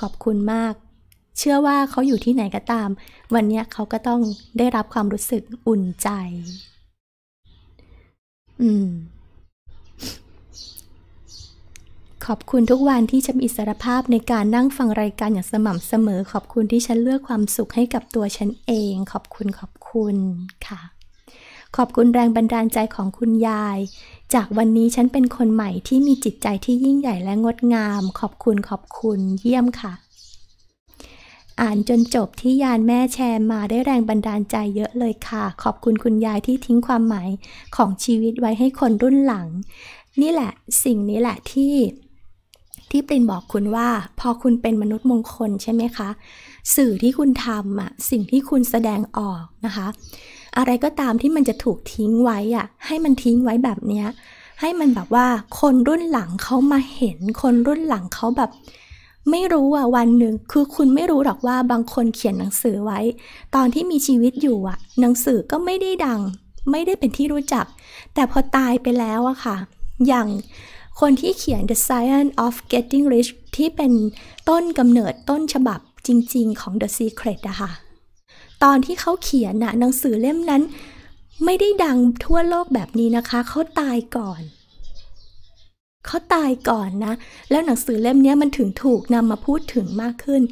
ขอบคุณมาก เชื่อว่าเขาอยู่ที่ไหนก็ตาม วันนี้เขาก็ต้องได้รับความรู้สึกอุ่นใจ อืมขอบคุณทุกวันที่ฉันอิสรภาพในการนั่งฟังรายการอย่างสม่ำเสมอ ขอบคุณที่ฉันเลือกความสุขให้กับตัวฉันเอง ขอบคุณขอบคุณค่ะ ขอบคุณแรงบันดาลใจของคุณยาย จากวันนี้ฉันเป็นคนใหม่ที่มีจิตใจที่ยิ่งใหญ่และงดงาม ขอบคุณขอบคุณเยี่ยมค่ะ อ่านจนจบที่ยานแม่แชร์มาได้แรงบันดาลใจเยอะเลยค่ะ ขอบคุณคุณยายที่ทิ้งความหมายของชีวิตไว้ให้คนรุ่นหลัง นี่แหละ สิ่งนี้แหละที่ที่ปรินบอกคุณว่า พอคุณเป็นมนุษย์มงคลใช่ไหมคะสื่อที่คุณทำอะสิ่งที่คุณแสดงออกนะคะ อะไรก็ตามที่มันจะถูกทิ้งไว้อะให้มันทิ้งไว้แบบเนี้ยให้มันแบบว่าคนรุ่นหลังเขามาเห็นคนรุ่นหลังเขาแบบ ไม่รู้อะวันหนึ่งคือคุณไม่รู้หรอกว่าบางคนเขียนหนังสือไว้ ตอนที่มีชีวิตอยู่อะหนังสือก็ไม่ได้ดัง ไม่ได้เป็นที่รู้จัก แต่พอตายไปแล้วอะค่ะ อย่างคนที่เขียน The Science of Getting Rich ที่เป็นต้นกำเนิดต้นฉบับจริงๆ ของ The Secret อะค่ะ ตอนที่เขาเขียนนะหนังสือเล่มนั้น ไม่ได้ดังทั่วโลกแบบนี้นะคะ เขาตายก่อน เขาตายก่อนนะ แล้วหนังสือเล่มนี้มันถึงถูกนำมาพูดถึงมากขึ้น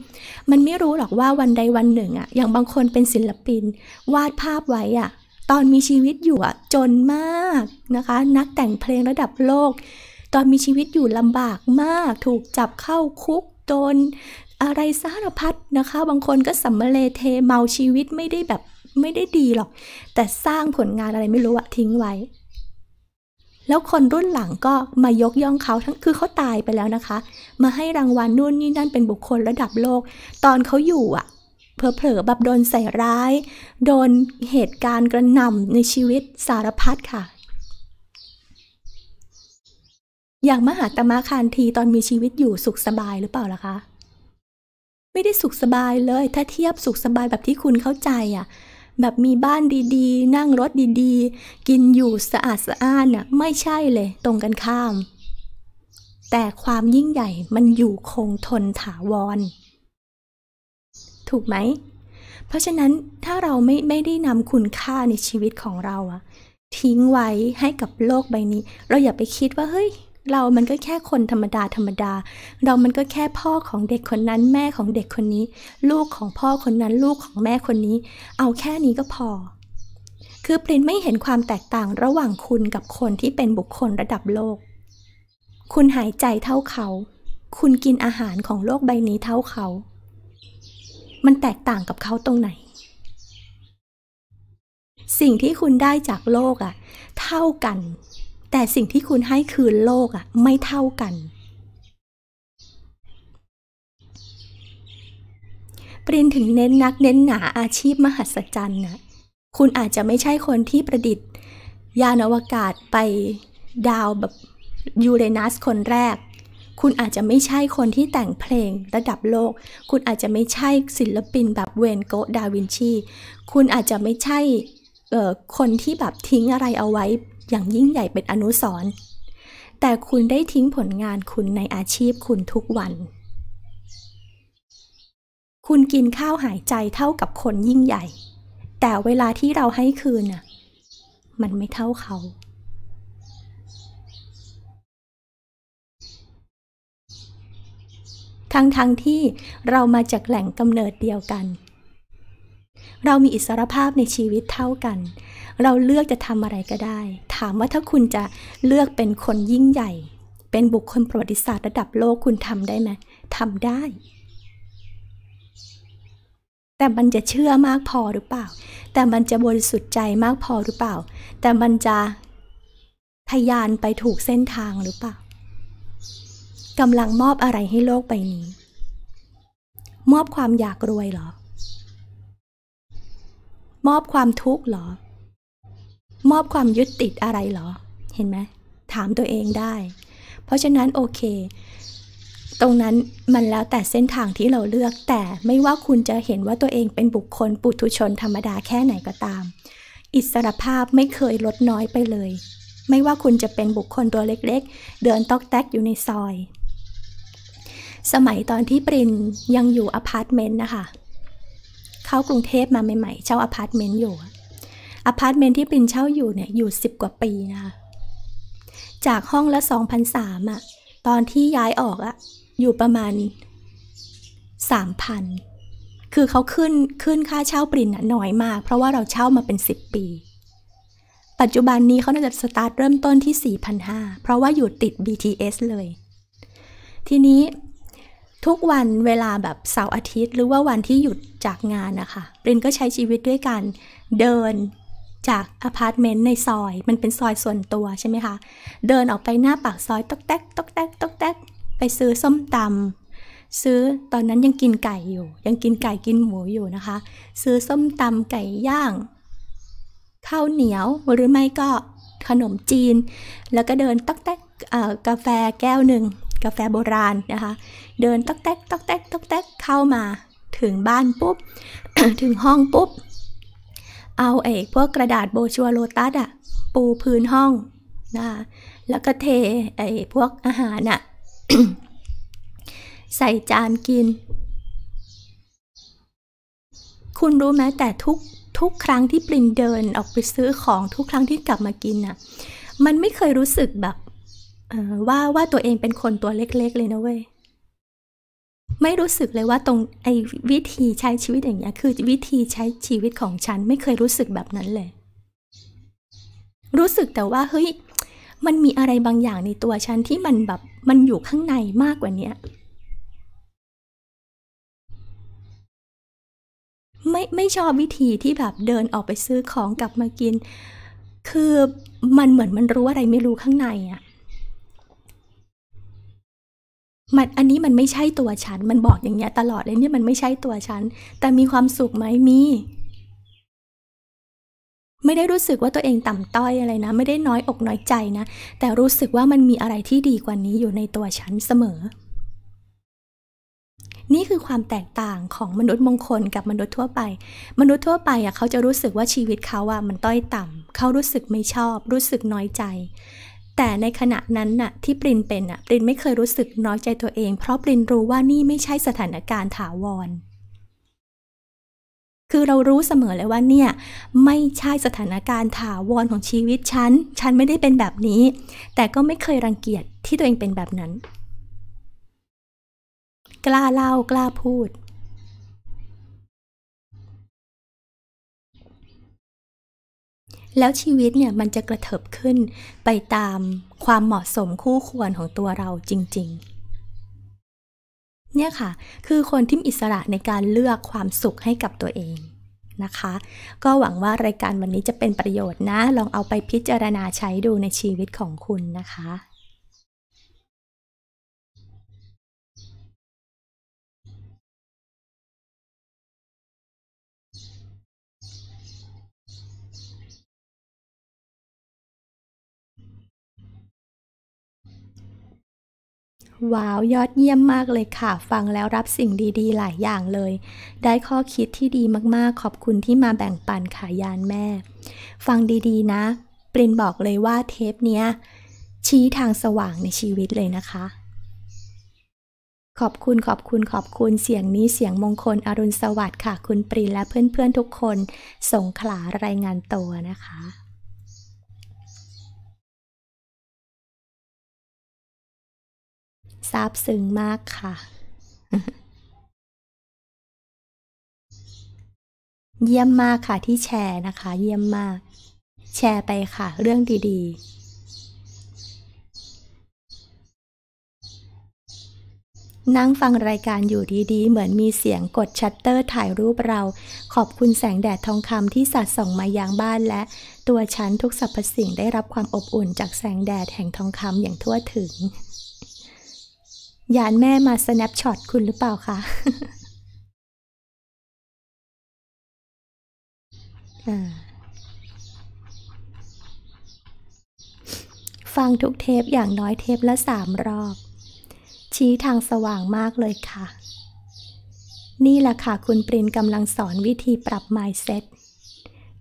มันไม่รู้หรอกว่าวันใดวันหนึ่งอะอย่างบางคนเป็นศิลปิน วาดภาพไว้อะตอนมีชีวิตอยู่อะจนมากนะคะ นักแต่งเพลงระดับโลกตอนมีชีวิตอยู่ลำบากมากถูกจับเข้าคุกโดนอะไรสารพัดนะคะ บางคนก็สัมเลเทเมาชีวิตไม่ได้แบบไม่ได้ดีหรอก แต่สร้างผลงานอะไรไม่รู้อะทิ้งไว้ แล้วคนรุ่นหลังก็มายกย่องเขาทั้งคือเขาตายไปแล้วนะคะ มาให้รางวัลนู่นนี่นั่นเป็นบุคคลระดับโลก ตอนเขาอยู่อะเผลอๆแบบโดนใส่ร้าย โดนเหตุการณ์กระหน่ำในชีวิตสารพัดค่ะอย่างมหาตมะคานทีตอนมีชีวิตอยู่สุขสบายหรือเปล่าล่ะคะไม่ได้สุขสบายเลย ถ้าเทียบสุขสบายแบบที่คุณเข้าใจอ่ะแบบมีบ้านดีๆ นั่งรถดีๆ กินอยู่สะอาดสะอ้านน่ะไม่ใช่เลยตรงกันข้ามแต่ความยิ่งใหญ่มันอยู่คงทนถาวร ถูกไหมเพราะฉะนั้นถ้าเราไม่ไม่ได้นำคุณค่าในชีวิตของเราอะทิ้งไว้ให้กับโลกใบนี้ เราอย่าไปคิดว่าเฮ้ยเรามันก็แค่คนธรรมดา ธรรมดา เรามันก็แค่พ่อของเด็กคนนั้น แม่ของเด็กคนนี้ ลูกของพ่อคนนั้น ลูกของแม่คนนี้ เอาแค่นี้ก็พอ คือปรินไม่เห็นความแตกต่างระหว่าง คุณกับคนที่เป็นบุคคลระดับโลก คุณหายใจเท่า เขา คุณกินอาหารของโลก ใบนี้เท่า เขา มันแตกต่างกับเขา ตรงไหน สิ่งที่คุณได้จากโลกอะ่ะ เท่า กันแต่สิ่งที่คุณให้คืนโลกอ่ะไม่เท่ากัน ปรินถึงเน้นนักเน้นหนาอาชีพมหัศจรรย์นะคุณอาจจะไม่ใช่คนที่ประดิษฐ์ ยานอวกาศไปดาวแบบยูเรนัสคนแรก คุณอาจจะไม่ใช่คนที่แต่งเพลงระดับโลก คุณอาจจะไม่ใช่ศิลปินแบบเวนโกดาวินชี คุณอาจจะไม่ใช่คนที่แบบทิ้งอะไรเอาไว้อย่างยิ่งใหญ่เป็นอนุสรณ์แต่คุณได้ทิ้งผลงานคุณในอาชีพคุณทุกวัน คุณกินข้าวหายใจเท่ากับคนยิ่งใหญ่ แต่เวลาที่เราให้คืนน่ะ มันไม่เท่าเขา ทั้งๆทที่เรามาจากแหล่งกำเนิดเดียวกัน เรามีอิสรภาพในชีวิตเท่ากันเราเลือกจะทำอะไรก็ได้ ถามว่าถ้าคุณจะเลือกเป็นคนยิ่งใหญ่ เป็นบุคคลประวัติศาสตร์ระดับโลกคุณทำได้ไหมทำได้ แต่มันจะเชื่อมากพอหรือเปล่า แต่มันจะบริสุทธิ์ใจมากพอหรือเปล่า แต่มันจะ ทยานไปถูกเส้นทางหรือเปล่ากำลังมอบอะไรให้โลกใบนี้ มอบความอยากรวยหรอ มอบความทุกข์หรอมอบความยึดติดอะไรหรอ เห็นไหม ถามตัวเองได้ เพราะฉะนั้นโอเค ตรงนั้นมันแล้วแต่เส้นทางที่เราเลือก แต่ไม่ว่าคุณจะเห็นว่าตัวเองเป็นบุคคล ปุถุชนธรรมดาแค่ไหนก็ตาม อิสรภาพไม่เคยลดน้อยไปเลย ไม่ว่าคุณจะเป็นบุคคลตัวเล็กๆ เดินตอกแตกอยู่ในซอย สมัยตอนที่ปรินยังอยู่อพาร์ตเมนต์นะคะเข้ากรุงเทพมาใหม่ๆเช่าอพาร์ตเมนต์อยู่อพาร์ตเมนต์ที่ปินเช่าอยู่เนี่ยอยู่ 10 กว่าปีนะคะจากห้องละ 2,003อ่ะตอนที่ย้ายออกอ่ะอยู่ประมาณ 3,000 คือเขาขึ้นขึ้นค่าเช่าปรินน้อยมาก เพราะว่าเราเช่ามาเป็น 10 ปี ปัจจุบันนี้เขาน่าจะสตาร์ทเริ่มต้นที่4ห0าเพราะว่าอยู่ติด BTS เลย ทีนี้ทุกวันเวลาแบบเสาร์อาทิตย์หรือว่าวันที่หยุดจากงานนะคะปรินก็ใช้ชีวิตด้วยการเดินจากอพาร์ตเมนต์ในซอยมันเป็นซอยส่วนตัวใช่ไหมคะเดินออกไปหน้าปากซอยตอกแตกตอกแตกตอกแตกไปซื้อส้มตำซื้อตอนนั้นยังกินไก่อยู่ ยังกินไก่กินหมูอยู่นะคะ ซื้อส้มตำไก่ย่างข้าวเหนียวหรือไม่ก็ขนมจีน แล้วก็เดินตอกแตกกาแฟแก้วหนึ่งกาแฟโบราณนะคะเดินตอกแตกตอกแตกตอกแตกเข้ามาถึงบ้านปุ๊บถึงห้องปุ๊บเอาไอ้พวกกระดาษโบชัวโลตัสอะปูพื้นห้องนะแล้วก็เทไอ้พวกอาหารอะใส่จานกิน คุณรู้ไหมแต่ทุกทุกครั้งที่ปลินเดินออกไปซื้อของทุกครั้งที่กลับมากินน่ะ มันไม่เคยรู้สึกแบบว่าว่าตัวเองเป็นคนตัวเล็กๆเลยนะเว้ยไม่รู้สึกเลยว่าตรงไอ้วิธีใช้ชีวิตอย่างเงี้ยคือวิธีใช้ชีวิตของฉันไม่เคยรู้สึกแบบนั้นเลย รู้สึกแต่ว่าเฮ้ยมันมีอะไรบางอย่างในตัวฉันที่มันแบบมันอยู่ข้างในมากกว่าเนี้ยไม่ไม่ชอบวิธีที่แบบเดินออกไปซื้อของกลับมากิน คือมันเหมือนมันรู้อะไรไม่รู้ข้างในอะ่ะมันอันนี้มันไม่ใช่ตัวฉันมันบอกอย่างเงี้ยตลอดเลยเนี่ยมันไม่ใช่ตัวฉัน แต่มีความสุขไหมมี ไม่ได้รู้สึกว่าตัวเองต่ำต้อยอะไรนะ ไม่ได้น้อย อกน้อยใจนะ แต่รู้สึกว่ามันมีอะไรที่ดีกว่านี้อยู่ในตัวฉันเสมอ นี่คือความแตกต่างของมนุษย์มงคลกับมนุษย์ทั่วไป มนุษย์ทั่วไปอ่ะเขาจะรู้สึกว่าชีวิตเขาอ่ะมันต้อยต่ำ เขารู้สึกไม่ชอบ รู้สึกน้อยใจแต่ในขณะนั้นน่ะที่ปรินเป็นน่ะปรินไม่เคยรู้สึกน้อยใจตัวเอง เพราะปรินรู้ว่านี่ไม่ใช่สถานการณ์ถาวร คือเรารู้เสมอเลยว่าเนี่ย ไม่ใช่สถานการณ์ถาวรของชีวิตฉันฉัน ไม่ได้เป็นแบบนี้ แต่ก็ไม่เคยรังเกียจที่ตัวเองเป็นแบบนั้น กล้าเล่า กล้าพูดแล้วชีวิตเนี่ยมันจะกระเถิบขึ้นไปตามความเหมาะสมคู่ควรของตัวเราจริงๆ เนี่ยค่ะคือคนที่มีอิสระในการเลือกความสุขให้กับตัวเองนะคะ ก็หวังว่ารายการวันนี้จะเป็นประโยชน์นะ ลองเอาไปพิจารณาใช้ดูในชีวิตของคุณนะคะว้าวยอดเยี่ยมมากเลยค่ะฟังแล้วรับสิ่งดี ๆ หลายอย่างเลย ได้ข้อคิดที่ดีมากๆ ขอบคุณที่มาแบ่งปันขายานแม่ ฟังดีๆ นะปรินบอกเลยว่าเทปเนี้ยชี้ทางสว่างในชีวิตเลยนะคะ ขอบคุณขอบคุณขอบคุณเสียงนี้เสียงมงคลอรุณสวัสดิ์ค่ะคุณปรินและเพื่อน ๆทุกคนส่งขลารายงานตัวนะคะซาบซึ้งมากค่ะ เยี่ยมมากค่ะที่แชร์นะคะเยี่ยมมาก แชร์ไปค่ะ เรื่องดี ๆ นั่งฟังรายการอยู่ดีๆ เหมือนมีเสียงกดชัตเตอร์ถ่ายรูปเรา ขอบคุณแสงแดดทองคำที่สวดส่งมายังบ้านและ ตัวฉันทุกสรรพสิ่งได้รับความอบอุ่น จากแสงแดดแห่งทองคำอย่างทั่วถึงยานแม่มาสแนปช็อตคุณหรือเปล่าคะฟังทุกเทปอย่างน้อยเทปละสามรอบ ชี้ทางสว่างมากเลยค่ะ นี่แหละค่ะคุณปรินกำลังสอนวิธีปรับ mindset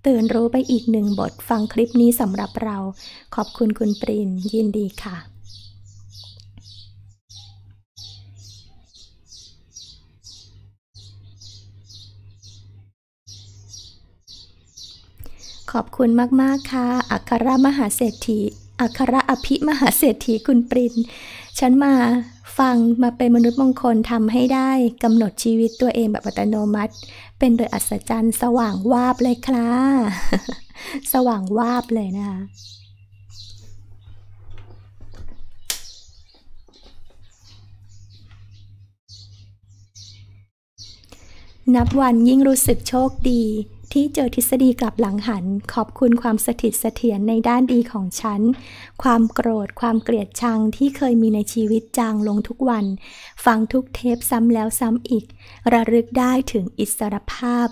ตื่นรู้ไปอีกหนึ่งบท ฟังคลิปนี้สำหรับเรา ขอบคุณคุณปรินยินดีค่ะขอบคุณมากๆ ค่ะ อัครมหาเศรษฐี อัครอภิมหาเศรษฐีคุณปริน ฉันมาฟังมาเป็นมนุษย์มงคลทำให้ได้กำหนดชีวิตตัวเองแบบอัตโนมัติ เป็นโดยอัศจรรย์สว่างวาบเลยค่ะ สว่างวาบเลยนะคะ นับวันยิ่งรู้สึกโชคดีที่เจอทฤษฎีกลับหลังหัน ขอบคุณความสถิตเสถียรในด้านดีของฉัน ความโกรธความเกลียดชังที่เคยมีในชีวิตจางลงทุกวัน ฟังทุกเทปซ้ำแล้วซ้ำอีก ระลึกได้ถึงอิสรภาพ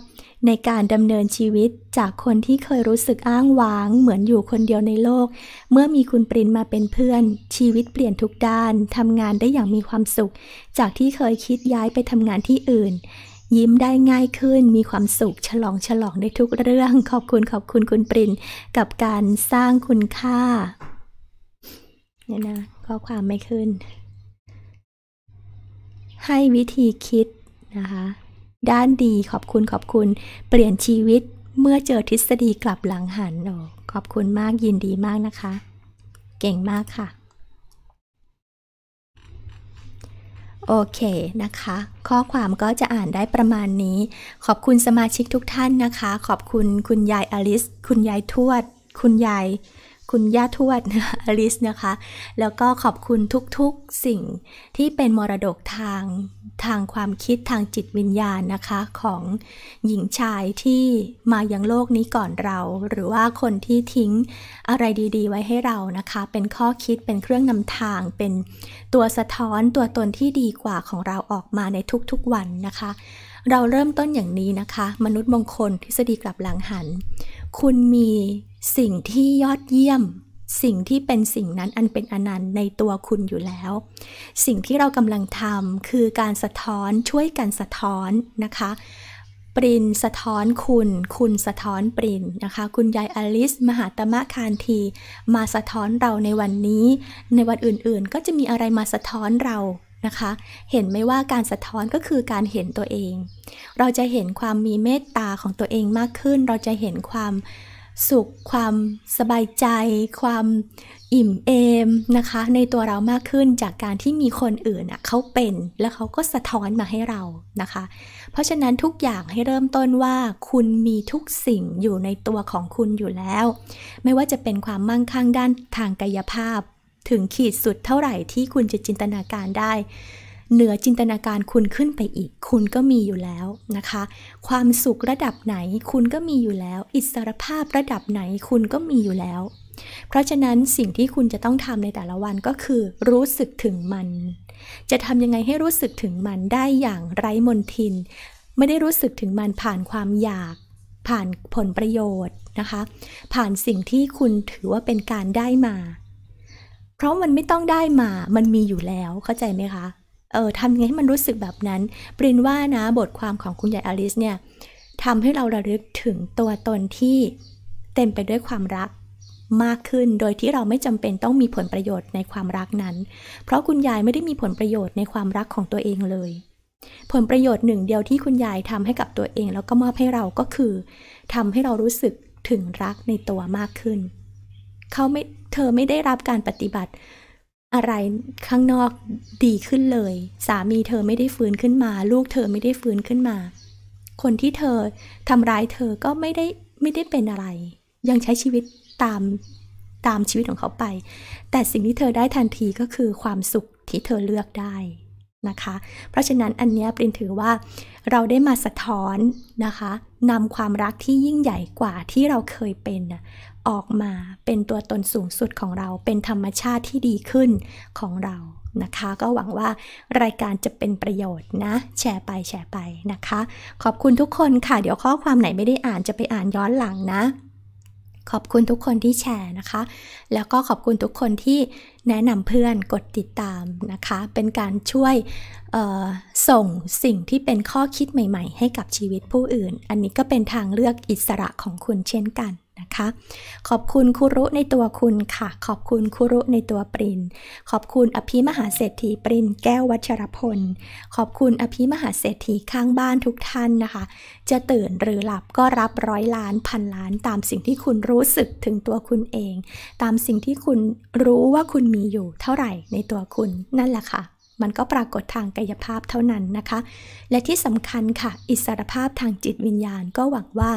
ในการดำเนินชีวิตจากคนที่เคยรู้สึกอ้างว้าง เหมือนอยู่คนเดียวในโลก เมื่อมีคุณปรินมาเป็นเพื่อน ชีวิตเปลี่ยนทุกด้านทำงานได้อย่างมีความสุข จากที่เคยคิดย้ายไปทำงานที่อื่นยิ้มได้ง่ายขึ้น มีความสุข ฉลอง ฉลองได้ทุกเรื่อง ขอบคุณขอบคุณคุณปรินกับการสร้างคุณค่า เนี่ยนะ ข้อความไม่ขึ้น ให้วิธีคิดนะคะ ด้านดีขอบคุณขอบคุณ เปลี่ยนชีวิต เมื่อเจอทฤษฎีกลับหลังหันออขอบคุณมาก ยินดีมากนะคะ เก่งมากค่ะโอเคนะคะ ข้อความก็จะอ่านได้ประมาณนี้ ขอบคุณสมาชิกทุกท่านนะคะ ขอบคุณคุณยายอลิส คุณยายทวด คุณยาย คุณย่าทวดอลิสนะคะ แล้วก็ขอบคุณทุกๆสิ่งที่เป็นมรดกทางทางความคิดทางจิตวิญญาณนะคะของหญิงชายที่มายังโลกนี้ก่อนเรา หรือว่าคนที่ทิ้งอะไรดี ๆ ไว้ให้เรานะคะ เป็นข้อคิดเป็นเครื่องนำทางเป็นตัวสะท้อนตัวตนที่ดีกว่าของเราออกมาในทุกๆวันนะคะ เราเริ่มต้นอย่างนี้นะคะ มนุษย์มงคลทฤษฎีกลับหลังหัน คุณมีสิ่งที่ยอดเยี่ยมสิ่งที่เป็นสิ่งนั้นอันเป็นอนันต์ในตัวคุณอยู่แล้ว สิ่งที่เรากำลังทำคือการสะท้อนช่วยกันสะท้อนนะคะ ปรินสะท้อนคุณ คุณสะท้อนปรินนะคะคุณยายอลิส มหาตมะคานทีมาสะท้อนเราในวันนี้ ในวันอื่นๆ ก็จะมีอะไรมาสะท้อนเรานะคะ เห็นไหมว่าการสะท้อนก็คือการเห็นตัวเอง เราจะเห็นความมีเมตตาของตัวเองมากขึ้นเราจะเห็นความสุขความสบายใจ ความอิ่มเอมนะคะ ในตัวเรามากขึ้นจากการที่มีคนอื่นอ่ะเขาเป็นแล้วเขาก็สะท้อนมาให้เรานะคะ เพราะฉะนั้นทุกอย่างให้เริ่มต้นว่าคุณมีทุกสิ่งอยู่ในตัวของคุณอยู่แล้ว ไม่ว่าจะเป็นความมั่งคั่งด้านทางกายภาพ ถึงขีดสุดเท่าไหร่ที่คุณจะจินตนาการได้เหนือจินตนาการคุณขึ้นไปอีกคุณก็มีอยู่แล้วนะคะ ความสุขระดับไหนคุณก็มีอยู่แล้ว อิสรภาพระดับไหนคุณก็มีอยู่แล้ว เพราะฉะนั้นสิ่งที่คุณจะต้องทำในแต่ละวันก็คือ รู้สึกถึงมัน จะทำยังไงให้รู้สึกถึงมันได้อย่างไร้มนทิน ไม่ได้รู้สึกถึงมันผ่านความอยากผ่านผลประโยชน์นะคะ ผ่านสิ่งที่คุณถือว่าเป็นการได้มา เพราะมันไม่ต้องได้มา มันมีอยู่แล้วเข้าใจไหมคะเออทำยังไงให้มันรู้สึกแบบนั้น ปรินว่านะบทความของคุณยายอลิสเนี่ยทำให้เราระลึกถึงตัวตนที่เต็มไปด้วยความรักมากขึ้น โดยที่เราไม่จำเป็นต้องมีผลประโยชน์ในความรักนั้น เพราะคุณยายไม่ได้มีผลประโยชน์ในความรักของตัวเองเลย ผลประโยชน์หนึ่งเดียวที่คุณยายทำให้กับตัวเอง แล้วก็มอบให้เราก็คือทำให้เรารู้สึกถึงรักในตัวมากขึ้นเขาไม่เธอไม่ได้รับการปฏิบัติอะไรข้างนอกดีขึ้นเลย สามีเธอไม่ได้ฟื้นขึ้นมา ลูกเธอไม่ได้ฟื้นขึ้นมา คนที่เธอทำร้ายเธอก็ไม่ได้ไม่ได้เป็นอะไร ยังใช้ชีวิตตาม ตามชีวิตของเขาไป แต่สิ่งที่เธอได้ทันทีก็คือความสุขที่เธอเลือกได้นะคะเพราะฉะนั้นอันนี้ปรินถือว่าเราได้มาสะท้อนนะคะนำความรักที่ยิ่งใหญ่กว่าที่เราเคยเป็นออกมาเป็นตัวตนสูงสุดของเรา เป็นธรรมชาติที่ดีขึ้นของเรานะคะ ก็หวังว่ารายการจะเป็นประโยชน์นะ แชร์ไปแชร์ไปนะคะ ขอบคุณทุกคนค่ะ เดี๋ยวข้อความไหนไม่ได้อ่านจะไปอ่านย้อนหลังนะขอบคุณทุกคนที่แชร์นะคะ แล้วก็ขอบคุณทุกคนที่แนะนำเพื่อนกดติดตามนะคะ เป็นการช่วยส่งสิ่งที่เป็นข้อคิดใหม่ ๆ ให้กับชีวิตผู้อื่น อันนี้ก็เป็นทางเลือกอิสระของคุณเช่นกันะคะขอบคุณคุรุในตัวคุณค่ะ ขอบคุณคุรุในตัวปรินขอบคุณอภิมหาเศรษฐีปรินแก้ววัชรพล ขอบคุณอภิมหาเศรษฐีข้างบ้านทุกท่านนะคะ จะตื่นหรือหลับก็รับร้อยล้านพันล้านตามสิ่งที่คุณรู้สึกถึงตัวคุณเอง ตามสิ่งที่คุณรู้ว่าคุณมีอยู่เท่าไหร่ในตัวคุณนั่นแหละค่ะมันก็ปรากฏทางกายภาพเท่านั้นนะคะ และที่สำคัญค่ะ อิสรภาพทางจิตวิญญาณก็หวังว่า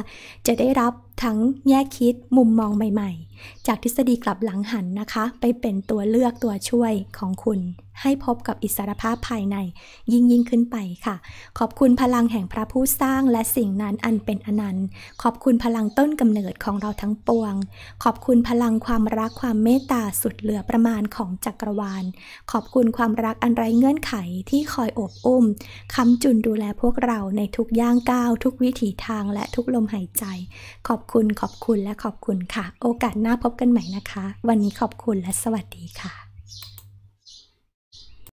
จะได้รับทั้งแง่คิดมุมมองใหม่ ๆจากทฤษฎีกลับหลังหันนะคะ ไปเป็นตัวเลือกตัวช่วยของคุณ ให้พบกับอิสรภาพภายใน ยิ่งยิ่งขึ้นไปค่ะ ขอบคุณพลังแห่งพระผู้สร้างและสิ่งนั้นอันเป็นอนันต์ ขอบคุณพลังต้นกำเนิดของเราทั้งปวง ขอบคุณพลังความรักความเมตตาสุดเหลือประมาณของจักรวาล ขอบคุณความรักอันไร้เงื่อนไขที่คอยอบอุ้มคำจุนดูแลพวกเราในทุกย่างก้าว ทุกวิถีทางและทุกลมหายใจ ขอบคุณขอบคุณและขอบคุณค่ะ โอกาสหน้าาพบกันใหม่นะคะ วันนี้ขอบคุณและสวัสดีค่ะ